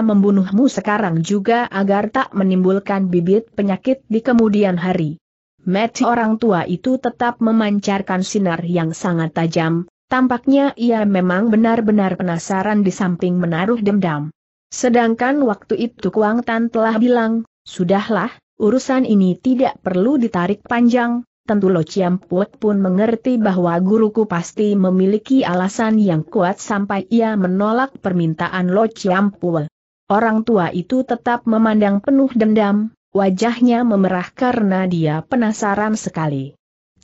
membunuhmu sekarang juga agar tak menimbulkan bibit penyakit di kemudian hari. Mati orang tua itu tetap memancarkan sinar yang sangat tajam, tampaknya ia memang benar-benar penasaran di samping menaruh dendam. Sedangkan waktu itu Kuang Tan telah bilang, sudahlah, urusan ini tidak perlu ditarik panjang, Tentu Lo Chiam Puek pun mengerti bahwa guruku pasti memiliki alasan yang kuat sampai ia menolak permintaan Lo Chiam Puek. Orang tua itu tetap memandang penuh dendam, Wajahnya memerah karena dia penasaran sekali.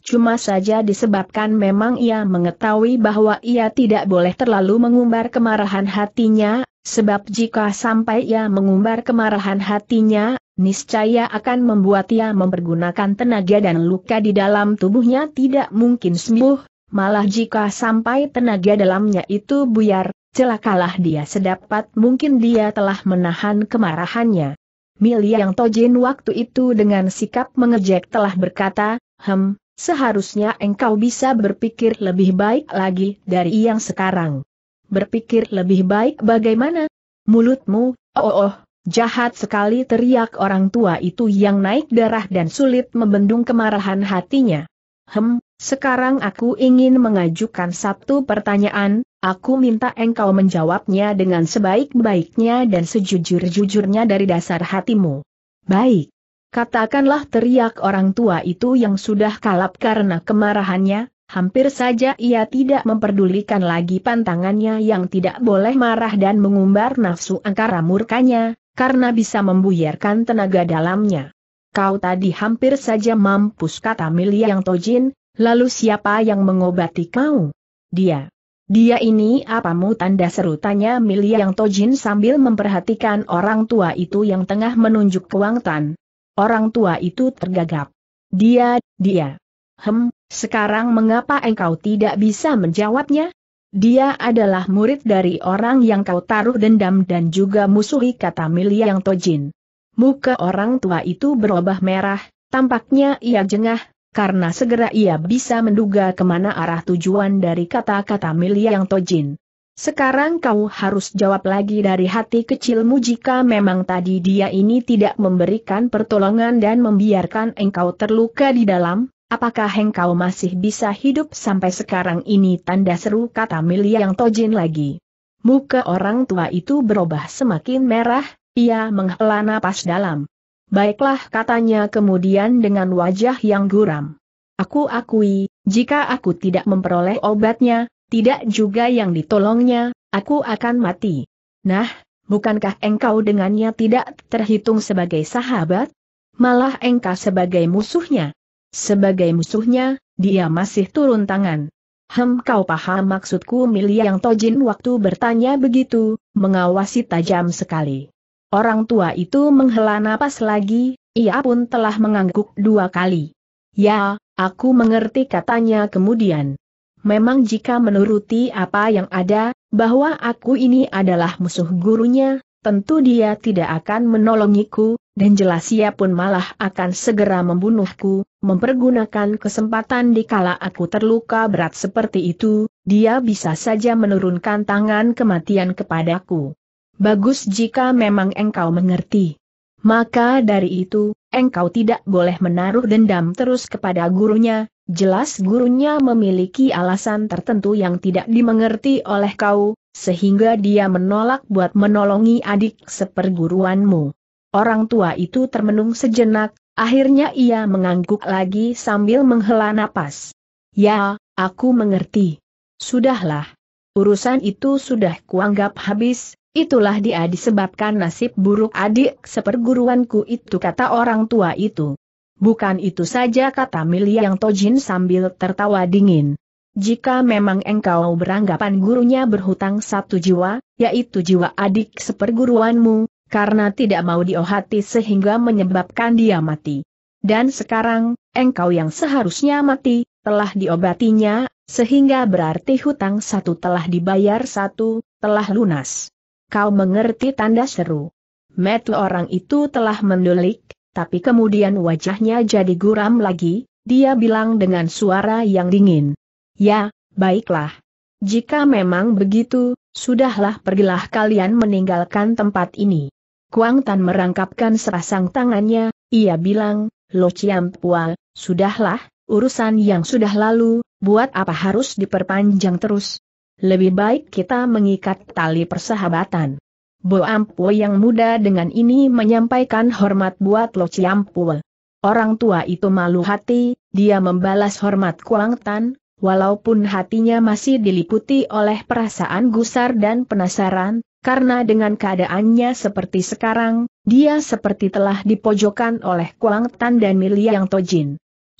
Cuma saja disebabkan memang ia mengetahui bahwa ia tidak boleh terlalu mengumbar kemarahan hatinya, sebab jika sampai ia mengumbar kemarahan hatinya, niscaya akan membuat ia mempergunakan tenaga dan luka di dalam tubuhnya tidak mungkin sembuh, malah jika sampai tenaga dalamnya itu buyar, celakalah dia sedapat mungkin dia telah menahan kemarahannya yang Tojin waktu itu dengan sikap mengejek telah berkata, Hem, seharusnya engkau bisa berpikir lebih baik lagi dari yang sekarang. Berpikir lebih baik bagaimana? Mulutmu, oh oh, jahat sekali teriak orang tua itu yang naik darah dan sulit membendung kemarahan hatinya. Hem, sekarang aku ingin mengajukan satu pertanyaan, aku minta engkau menjawabnya dengan sebaik-baiknya dan sejujur-jujurnya dari dasar hatimu. Baik. Katakanlah teriak orang tua itu yang sudah kalap karena kemarahannya, Hampir saja ia tidak memperdulikan lagi pantangannya yang tidak boleh marah dan mengumbar nafsu angkara murkanya, karena bisa membuyarkan tenaga dalamnya. Kau tadi hampir saja mampus kata Milia yang Tojin, Lalu siapa yang mengobati kau? Dia. Dia ini apamu tanda seru tanya Milia yang Tojin sambil memperhatikan orang tua itu yang tengah menunjuk ke Wang Tan. Orang tua itu tergagap. Dia, dia. Hem, sekarang mengapa engkau tidak bisa menjawabnya? Dia adalah murid dari orang yang kau taruh dendam dan juga musuhi kata Milia yang Tojin. Muka orang tua itu berubah merah, tampaknya ia jengah, karena segera ia bisa menduga kemana arah tujuan dari kata-kata yang Tojin. Sekarang kau harus jawab lagi dari hati kecilmu jika memang tadi dia ini tidak memberikan pertolongan dan membiarkan engkau terluka di dalam, apakah engkau masih bisa hidup sampai sekarang ini tanda seru kata yang Tojin lagi. Muka orang tua itu berubah semakin merah, ia menghela napas dalam. Baiklah katanya kemudian dengan wajah yang guram. Aku akui, jika aku tidak memperoleh obatnya, tidak juga yang ditolongnya, aku akan mati. Nah, bukankah engkau dengannya tidak terhitung sebagai sahabat? Malah engkau sebagai musuhnya. Sebagai musuhnya, dia masih turun tangan. Hem kau paham maksudku Milia yang Tojin waktu bertanya begitu, mengawasi tajam sekali. Orang tua itu menghela napas lagi, ia pun telah mengangguk dua kali. Ya, aku mengerti katanya kemudian. Memang jika menuruti apa yang ada, bahwa aku ini adalah musuh gurunya, tentu dia tidak akan menolongiku, dan jelas ia pun malah akan segera membunuhku, mempergunakan kesempatan dikala aku terluka berat seperti itu, dia bisa saja menurunkan tangan kematian kepadaku. Bagus jika memang engkau mengerti. Maka dari itu, engkau tidak boleh menaruh dendam terus kepada gurunya, jelas gurunya memiliki alasan tertentu yang tidak dimengerti oleh kau, sehingga dia menolak buat menolongi adik seperguruanmu. Orang tua itu termenung sejenak, akhirnya ia mengangguk lagi sambil menghela napas. Ya, aku mengerti. Sudahlah. Urusan itu sudah kuanggap habis, Itulah dia disebabkan nasib buruk adik seperguruanku itu kata orang tua itu. Bukan itu saja kata Milia yang Tojin sambil tertawa dingin. Jika memang engkau beranggapan gurunya berhutang satu jiwa, yaitu jiwa adik seperguruanmu, karena tidak mau diohati sehingga menyebabkan dia mati. Dan sekarang, engkau yang seharusnya mati, telah diobatinya, sehingga berarti hutang satu telah dibayar satu, telah lunas. Kau mengerti tanda seru. Metu orang itu telah mendulik, tapi kemudian wajahnya jadi guram lagi, dia bilang dengan suara yang dingin. Ya, baiklah. Jika memang begitu, sudahlah pergilah kalian meninggalkan tempat ini. Kuang Tan merangkapkan serasang tangannya, ia bilang, Lo Pua, sudahlah, urusan yang sudah lalu, buat apa harus diperpanjang terus? lebih baik kita mengikat tali persahabatan. Bo Ampue yang muda dengan ini menyampaikan hormat buat Lo Ciampue. Orang tua itu malu hati, dia membalas hormat Kuang Tan, walaupun hatinya masih diliputi oleh perasaan gusar dan penasaran, karena dengan keadaannya seperti sekarang, dia seperti telah dipojokkan oleh Kuang Tan dan Yang Tojin.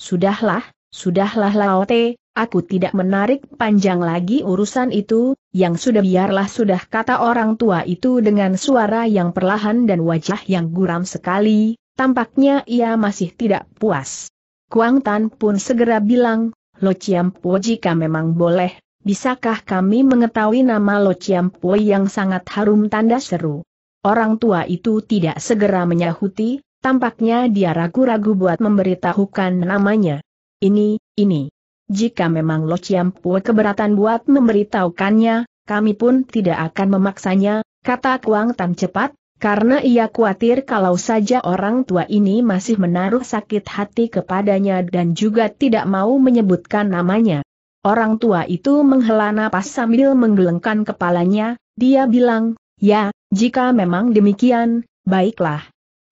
Sudahlah, sudahlah Laote, Aku tidak menarik panjang lagi urusan itu, yang sudah biarlah sudah kata orang tua itu dengan suara yang perlahan dan wajah yang guram sekali, tampaknya ia masih tidak puas. Kuang Tan pun segera bilang, Lo Po jika memang boleh, bisakah kami mengetahui nama Lo Po yang sangat harum tanda seru? Orang tua itu tidak segera menyahuti, tampaknya dia ragu-ragu buat memberitahukan namanya. Ini, ini. Jika memang Lo Pue keberatan buat memberitahukannya, kami pun tidak akan memaksanya, kata Kuang Tan cepat, karena ia khawatir kalau saja orang tua ini masih menaruh sakit hati kepadanya dan juga tidak mau menyebutkan namanya. Orang tua itu menghela napas sambil menggelengkan kepalanya, dia bilang, ya, jika memang demikian, baiklah.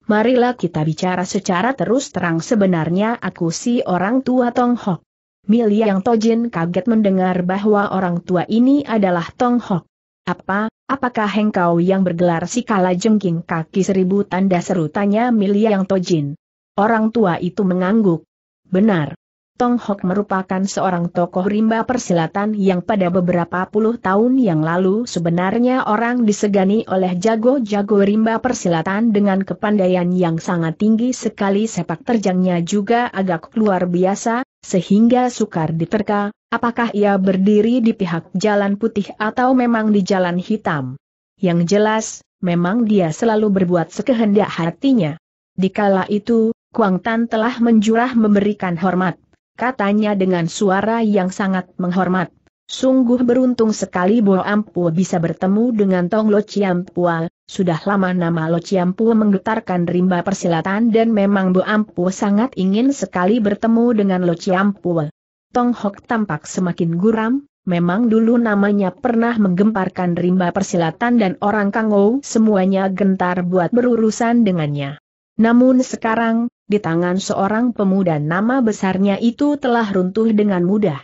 Marilah kita bicara secara terus terang sebenarnya aku si orang tua Tong Hok. Milia Yang Tojin kaget mendengar bahwa orang tua ini adalah Tong Hok. Apa, apakah hengkau yang bergelar si kala jengking kaki seribu tanda seru tanya Yang Tojin. Orang tua itu mengangguk. Benar. Tong Hok merupakan seorang tokoh rimba persilatan yang pada beberapa puluh tahun yang lalu sebenarnya orang disegani oleh jago-jago rimba persilatan dengan kepandaian yang sangat tinggi sekali sepak terjangnya juga agak luar biasa, sehingga sukar diterka, apakah ia berdiri di pihak jalan putih atau memang di jalan hitam. Yang jelas, memang dia selalu berbuat sekehendak hatinya. Dikala itu, Kuang Tan telah menjurah memberikan hormat katanya dengan suara yang sangat menghormat. Sungguh beruntung sekali Bo Ampu bisa bertemu dengan Tong Lo Ciampua, sudah lama nama Lo Ciampua menggetarkan rimba persilatan dan memang Bo Ampu sangat ingin sekali bertemu dengan Lo Ciampua. Tong Hok tampak semakin guram, memang dulu namanya pernah menggemparkan rimba persilatan dan orang Kangou semuanya gentar buat berurusan dengannya. Namun sekarang, di tangan seorang pemuda nama besarnya itu telah runtuh dengan mudah.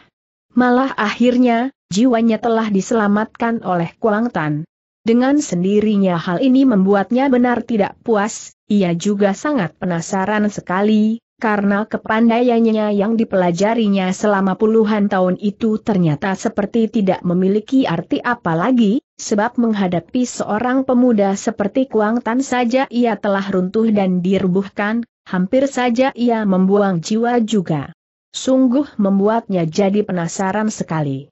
Malah akhirnya, jiwanya telah diselamatkan oleh Kuang Tan. Dengan sendirinya hal ini membuatnya benar tidak puas, ia juga sangat penasaran sekali, karena kepandaiannya yang dipelajarinya selama puluhan tahun itu ternyata seperti tidak memiliki arti apa lagi, sebab menghadapi seorang pemuda seperti Kuang Tan saja ia telah runtuh dan dirubuhkan, hampir saja ia membuang jiwa juga. Sungguh membuatnya jadi penasaran sekali.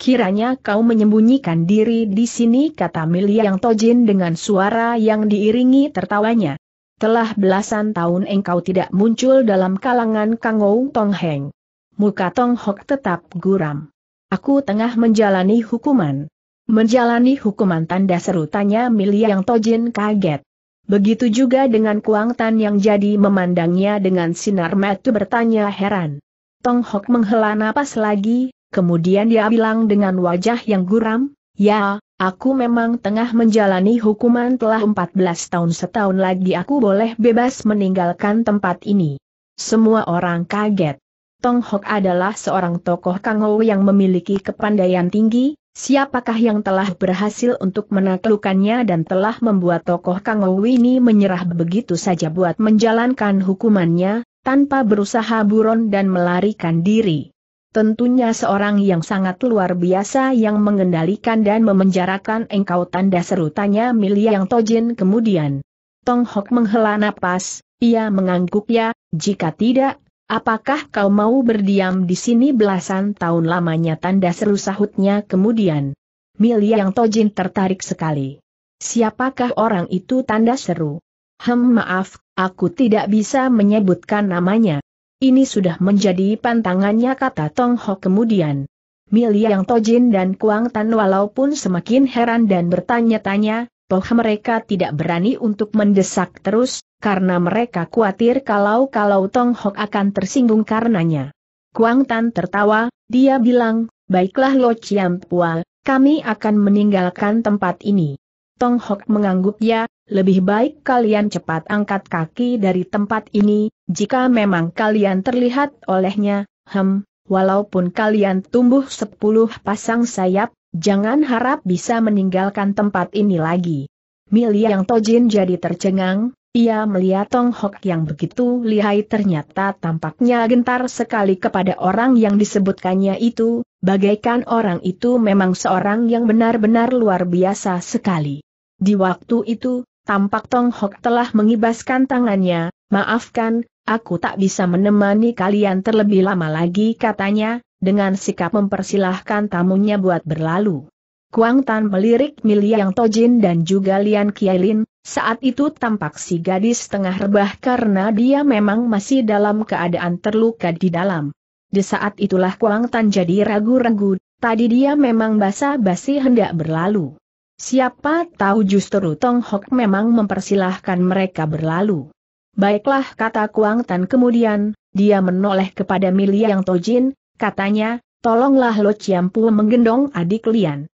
Kiranya kau menyembunyikan diri di sini kata yang Tojin dengan suara yang diiringi tertawanya. Telah belasan tahun engkau tidak muncul dalam kalangan Kangou Tongheng. Muka Tong Hok tetap guram. Aku tengah menjalani hukuman. Menjalani hukuman tanda seru tanya yang Tojin kaget. Begitu juga dengan Kuang Tan yang jadi memandangnya dengan sinar mata bertanya heran. Tong Hok menghela napas lagi, kemudian dia bilang dengan wajah yang guram, Ya, aku memang tengah menjalani hukuman telah 14 tahun setahun lagi aku boleh bebas meninggalkan tempat ini. Semua orang kaget. Tong Hok adalah seorang tokoh Kang Ho yang memiliki kepandaian tinggi, Siapakah yang telah berhasil untuk menaklukkannya dan telah membuat tokoh Kang ini menyerah begitu saja buat menjalankan hukumannya, tanpa berusaha buron dan melarikan diri? Tentunya seorang yang sangat luar biasa yang mengendalikan dan memenjarakan engkau tanda seru tanya yang Tojin kemudian. Tong Hok menghela napas, ia mengangguk ya, jika tidak Apakah kau mau berdiam di sini belasan tahun lamanya tanda seru sahutnya kemudian? Milia Yang Tojin tertarik sekali. Siapakah orang itu tanda seru? Hem maaf, aku tidak bisa menyebutkan namanya. Ini sudah menjadi pantangannya kata Tong Ho kemudian. Milia Yang Tojin dan Kuang Tan walaupun semakin heran dan bertanya-tanya, toh mereka tidak berani untuk mendesak terus, karena mereka khawatir kalau-kalau Tong Hok akan tersinggung karenanya. Kuang Tan tertawa, dia bilang, baiklah Lo Chiam Pua, kami akan meninggalkan tempat ini. Tong Hok mengangguk ya, lebih baik kalian cepat angkat kaki dari tempat ini, jika memang kalian terlihat olehnya, hem, walaupun kalian tumbuh sepuluh pasang sayap, jangan harap bisa meninggalkan tempat ini lagi. Mili yang Tojin jadi tercengang, ia melihat Tong Hok yang begitu lihai ternyata tampaknya gentar sekali kepada orang yang disebutkannya itu, bagaikan orang itu memang seorang yang benar-benar luar biasa sekali. Di waktu itu, tampak Tong Hok telah mengibaskan tangannya, maafkan, aku tak bisa menemani kalian terlebih lama lagi katanya, dengan sikap mempersilahkan tamunya buat berlalu. Kuang Tan melirik Miliang Tojin dan juga Lian Kielin, saat itu tampak si gadis tengah rebah karena dia memang masih dalam keadaan terluka di dalam. Di saat itulah Kuang Tan jadi ragu-ragu, tadi dia memang basa-basi hendak berlalu. Siapa tahu justru Tong Hok memang mempersilahkan mereka berlalu. Baiklah kata Kuang Tan kemudian, dia menoleh kepada Miliang Tojin, katanya, tolonglah Lo Chiampu menggendong adik Lian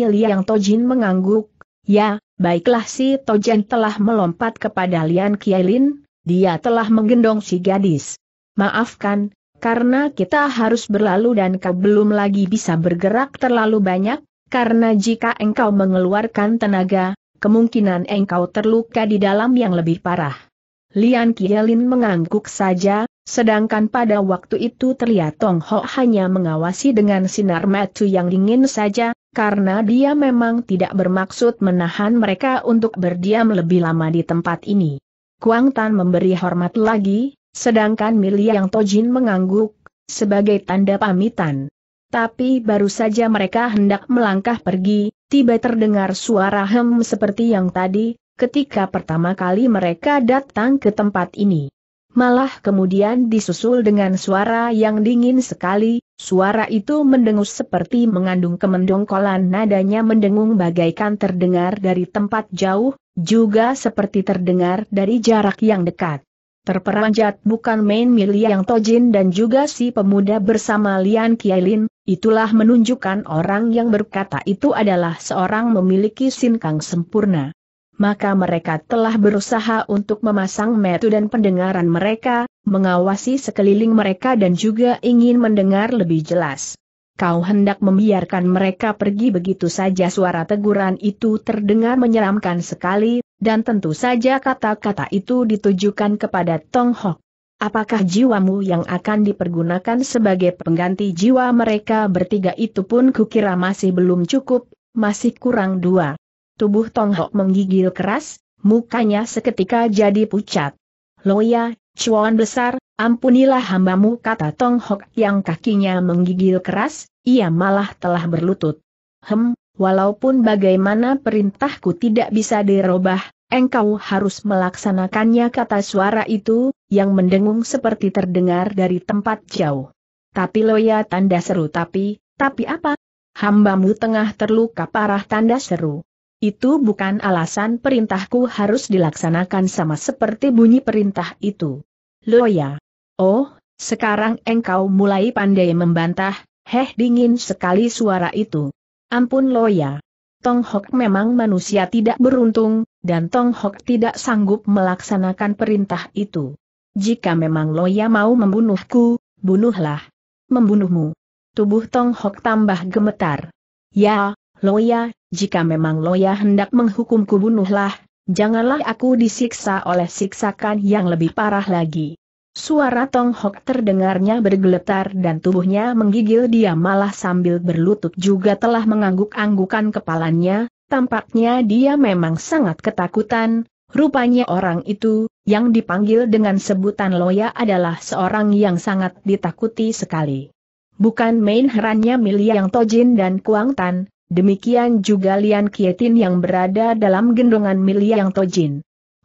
yang Tojin mengangguk, ya, baiklah si Tojin telah melompat kepada Lian Kielin, dia telah menggendong si gadis. Maafkan, karena kita harus berlalu dan kau belum lagi bisa bergerak terlalu banyak, karena jika engkau mengeluarkan tenaga, kemungkinan engkau terluka di dalam yang lebih parah. Lian Kielin mengangguk saja, sedangkan pada waktu itu terlihat Tong Ho hanya mengawasi dengan sinar mata yang dingin saja, karena dia memang tidak bermaksud menahan mereka untuk berdiam lebih lama di tempat ini. Kuang Tan memberi hormat lagi, sedangkan Miliang Tojin mengangguk, sebagai tanda pamitan. Tapi baru saja mereka hendak melangkah pergi, tiba terdengar suara hem seperti yang tadi, ketika pertama kali mereka datang ke tempat ini. Malah kemudian disusul dengan suara yang dingin sekali, suara itu mendengus seperti mengandung kemendongkolan nadanya mendengung bagaikan terdengar dari tempat jauh, juga seperti terdengar dari jarak yang dekat. Terperanjat bukan main milia Yang Tojin dan juga si pemuda bersama Lian Kielin, itulah menunjukkan orang yang berkata itu adalah seorang memiliki sinkang sempurna maka mereka telah berusaha untuk memasang metu dan pendengaran mereka, mengawasi sekeliling mereka dan juga ingin mendengar lebih jelas. Kau hendak membiarkan mereka pergi begitu saja suara teguran itu terdengar menyeramkan sekali, dan tentu saja kata-kata itu ditujukan kepada Tong Hok. Apakah jiwamu yang akan dipergunakan sebagai pengganti jiwa mereka bertiga itu pun kukira masih belum cukup, masih kurang dua. Tubuh Tong Hok menggigil keras, mukanya seketika jadi pucat. Loya, Cuan besar, ampunilah hambamu kata Tong Hok yang kakinya menggigil keras, ia malah telah berlutut. Hem, walaupun bagaimana perintahku tidak bisa dirobah, engkau harus melaksanakannya kata suara itu, yang mendengung seperti terdengar dari tempat jauh. Tapi Loya tanda seru tapi, tapi apa? Hambamu tengah terluka parah tanda seru. Itu bukan alasan perintahku harus dilaksanakan sama seperti bunyi perintah itu. Loya. Oh, sekarang engkau mulai pandai membantah, heh dingin sekali suara itu. Ampun Loya. Tong Hok memang manusia tidak beruntung, dan Tong Hok tidak sanggup melaksanakan perintah itu. Jika memang Loya mau membunuhku, bunuhlah. Membunuhmu. Tubuh Tong Hok tambah gemetar. Ya, Loya, jika memang Loya hendak menghukumku bunuhlah, janganlah aku disiksa oleh siksakan yang lebih parah lagi. Suara Tong Hok terdengarnya bergeletar dan tubuhnya menggigil dia malah sambil berlutut juga telah mengangguk-anggukan kepalanya, tampaknya dia memang sangat ketakutan, Rupanya orang itu, yang dipanggil dengan sebutan Loya adalah seorang yang sangat ditakuti sekali. Bukan main herannya Milia yang Tojin dan Kuang Tan, Demikian juga Lian Kietin yang berada dalam gendongan Yang Tojin.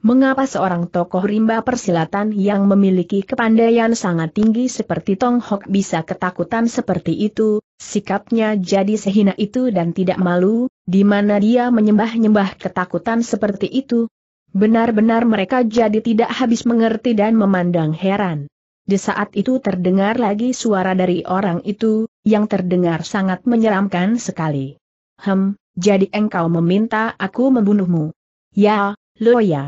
Mengapa seorang tokoh rimba persilatan yang memiliki kepandaian sangat tinggi seperti Tong Hok bisa ketakutan seperti itu, sikapnya jadi sehina itu dan tidak malu, di mana dia menyembah-nyembah ketakutan seperti itu? Benar-benar mereka jadi tidak habis mengerti dan memandang heran. Di saat itu terdengar lagi suara dari orang itu, yang terdengar sangat menyeramkan sekali. Hem, jadi engkau meminta aku membunuhmu. Ya, ya.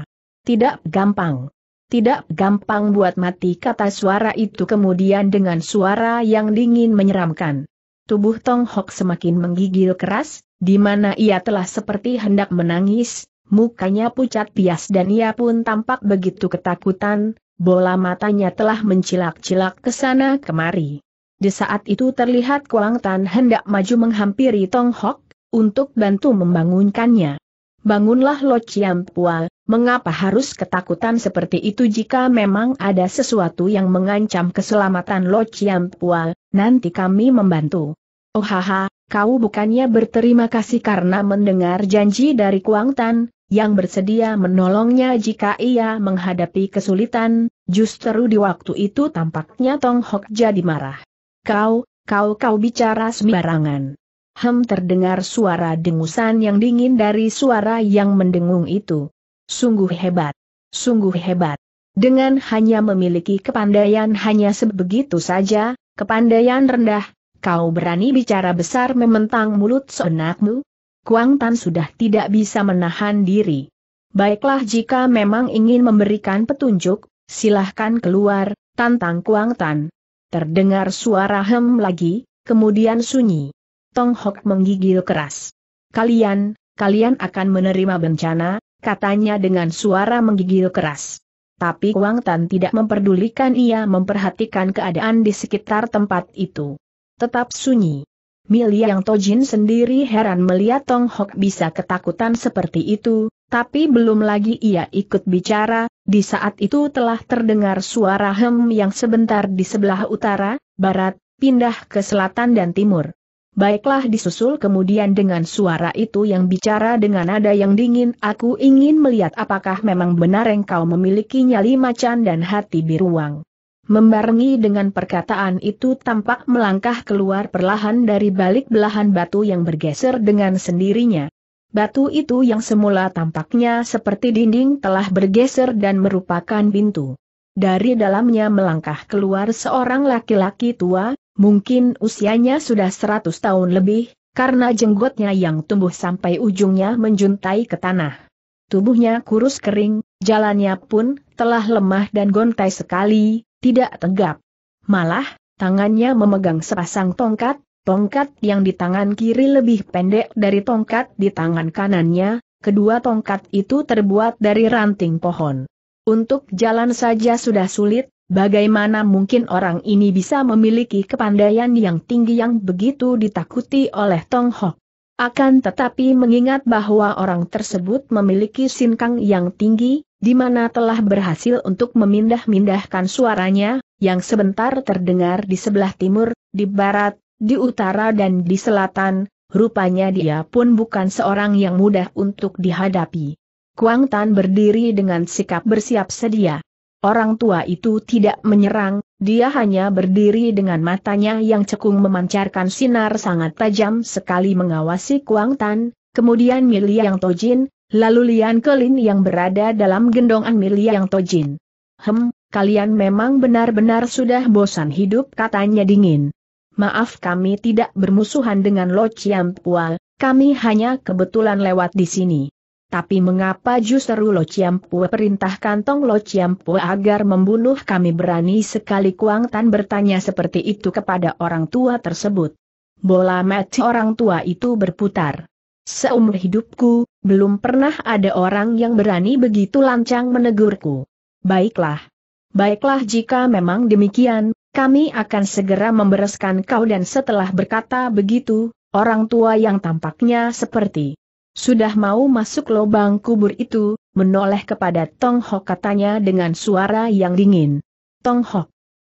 Tidak gampang. Tidak gampang buat mati kata suara itu kemudian dengan suara yang dingin menyeramkan. Tubuh Tong Hok semakin menggigil keras, di mana ia telah seperti hendak menangis, mukanya pucat pias dan ia pun tampak begitu ketakutan, bola matanya telah mencilak-cilak ke sana kemari. Di saat itu terlihat Kuang Tan hendak maju menghampiri Tong Hok, untuk bantu membangunkannya. Bangunlah Lo Chiampua, mengapa harus ketakutan seperti itu jika memang ada sesuatu yang mengancam keselamatan Lo Chiampua, nanti kami membantu. Oh haha, kau bukannya berterima kasih karena mendengar janji dari Kuang Tan, yang bersedia menolongnya jika ia menghadapi kesulitan, justru di waktu itu tampaknya Tong Hok jadi marah. Kau, kau kau bicara sembarangan. Hem terdengar suara dengusan yang dingin dari suara yang mendengung itu. Sungguh hebat. Sungguh hebat. Dengan hanya memiliki kepandaian hanya sebegitu saja, kepandaian rendah, kau berani bicara besar mementang mulut seenakmu? Kuang Tan sudah tidak bisa menahan diri. Baiklah jika memang ingin memberikan petunjuk, silahkan keluar, tantang Kuang Tan. Terdengar suara hem lagi, kemudian sunyi. Tong Hok menggigil keras. Kalian, kalian akan menerima bencana, katanya dengan suara menggigil keras. Tapi Wang Tan tidak memperdulikan ia memperhatikan keadaan di sekitar tempat itu. Tetap sunyi. Milia yang Tojin sendiri heran melihat Tong Hok bisa ketakutan seperti itu, tapi belum lagi ia ikut bicara, di saat itu telah terdengar suara hem yang sebentar di sebelah utara, barat, pindah ke selatan dan timur. Baiklah disusul kemudian dengan suara itu yang bicara dengan nada yang dingin Aku ingin melihat apakah memang benar engkau memiliki nyali macan dan hati biruang Membarengi dengan perkataan itu tampak melangkah keluar perlahan dari balik belahan batu yang bergeser dengan sendirinya Batu itu yang semula tampaknya seperti dinding telah bergeser dan merupakan pintu dari dalamnya melangkah keluar seorang laki-laki tua, Mungkin usianya sudah 100 tahun lebih, karena jenggotnya yang tumbuh sampai ujungnya menjuntai ke tanah. Tubuhnya kurus kering, jalannya pun telah lemah dan gontai sekali, tidak tegap. Malah, tangannya memegang sepasang tongkat, tongkat yang di tangan kiri lebih pendek dari tongkat di tangan kanannya, kedua tongkat itu terbuat dari ranting pohon. Untuk jalan saja sudah sulit, Bagaimana mungkin orang ini bisa memiliki kepandaian yang tinggi yang begitu ditakuti oleh Tong Ho? Akan tetapi mengingat bahwa orang tersebut memiliki sinkang yang tinggi, di mana telah berhasil untuk memindah-mindahkan suaranya, yang sebentar terdengar di sebelah timur, di barat, di utara dan di selatan, rupanya dia pun bukan seorang yang mudah untuk dihadapi. Kuang Tan berdiri dengan sikap bersiap sedia. Orang tua itu tidak menyerang, dia hanya berdiri dengan matanya yang cekung memancarkan sinar sangat tajam sekali mengawasi Kuang Tan, kemudian Milia yang Tojin, lalu Lian Kelin yang berada dalam gendongan Milia yang Tojin. Hem, kalian memang benar-benar sudah bosan hidup katanya dingin. Maaf kami tidak bermusuhan dengan Lo Chiam Pua, kami hanya kebetulan lewat di sini. Tapi mengapa justru Lo Chiampue perintahkan Tong Lo Chiampue agar membunuh kami berani sekali Kuang Tan bertanya seperti itu kepada orang tua tersebut. Bola mati orang tua itu berputar. Seumur hidupku, belum pernah ada orang yang berani begitu lancang menegurku. Baiklah. Baiklah jika memang demikian, kami akan segera membereskan kau dan setelah berkata begitu, orang tua yang tampaknya seperti sudah mau masuk lubang kubur itu, menoleh kepada Tong Hok katanya dengan suara yang dingin. Tong Hok,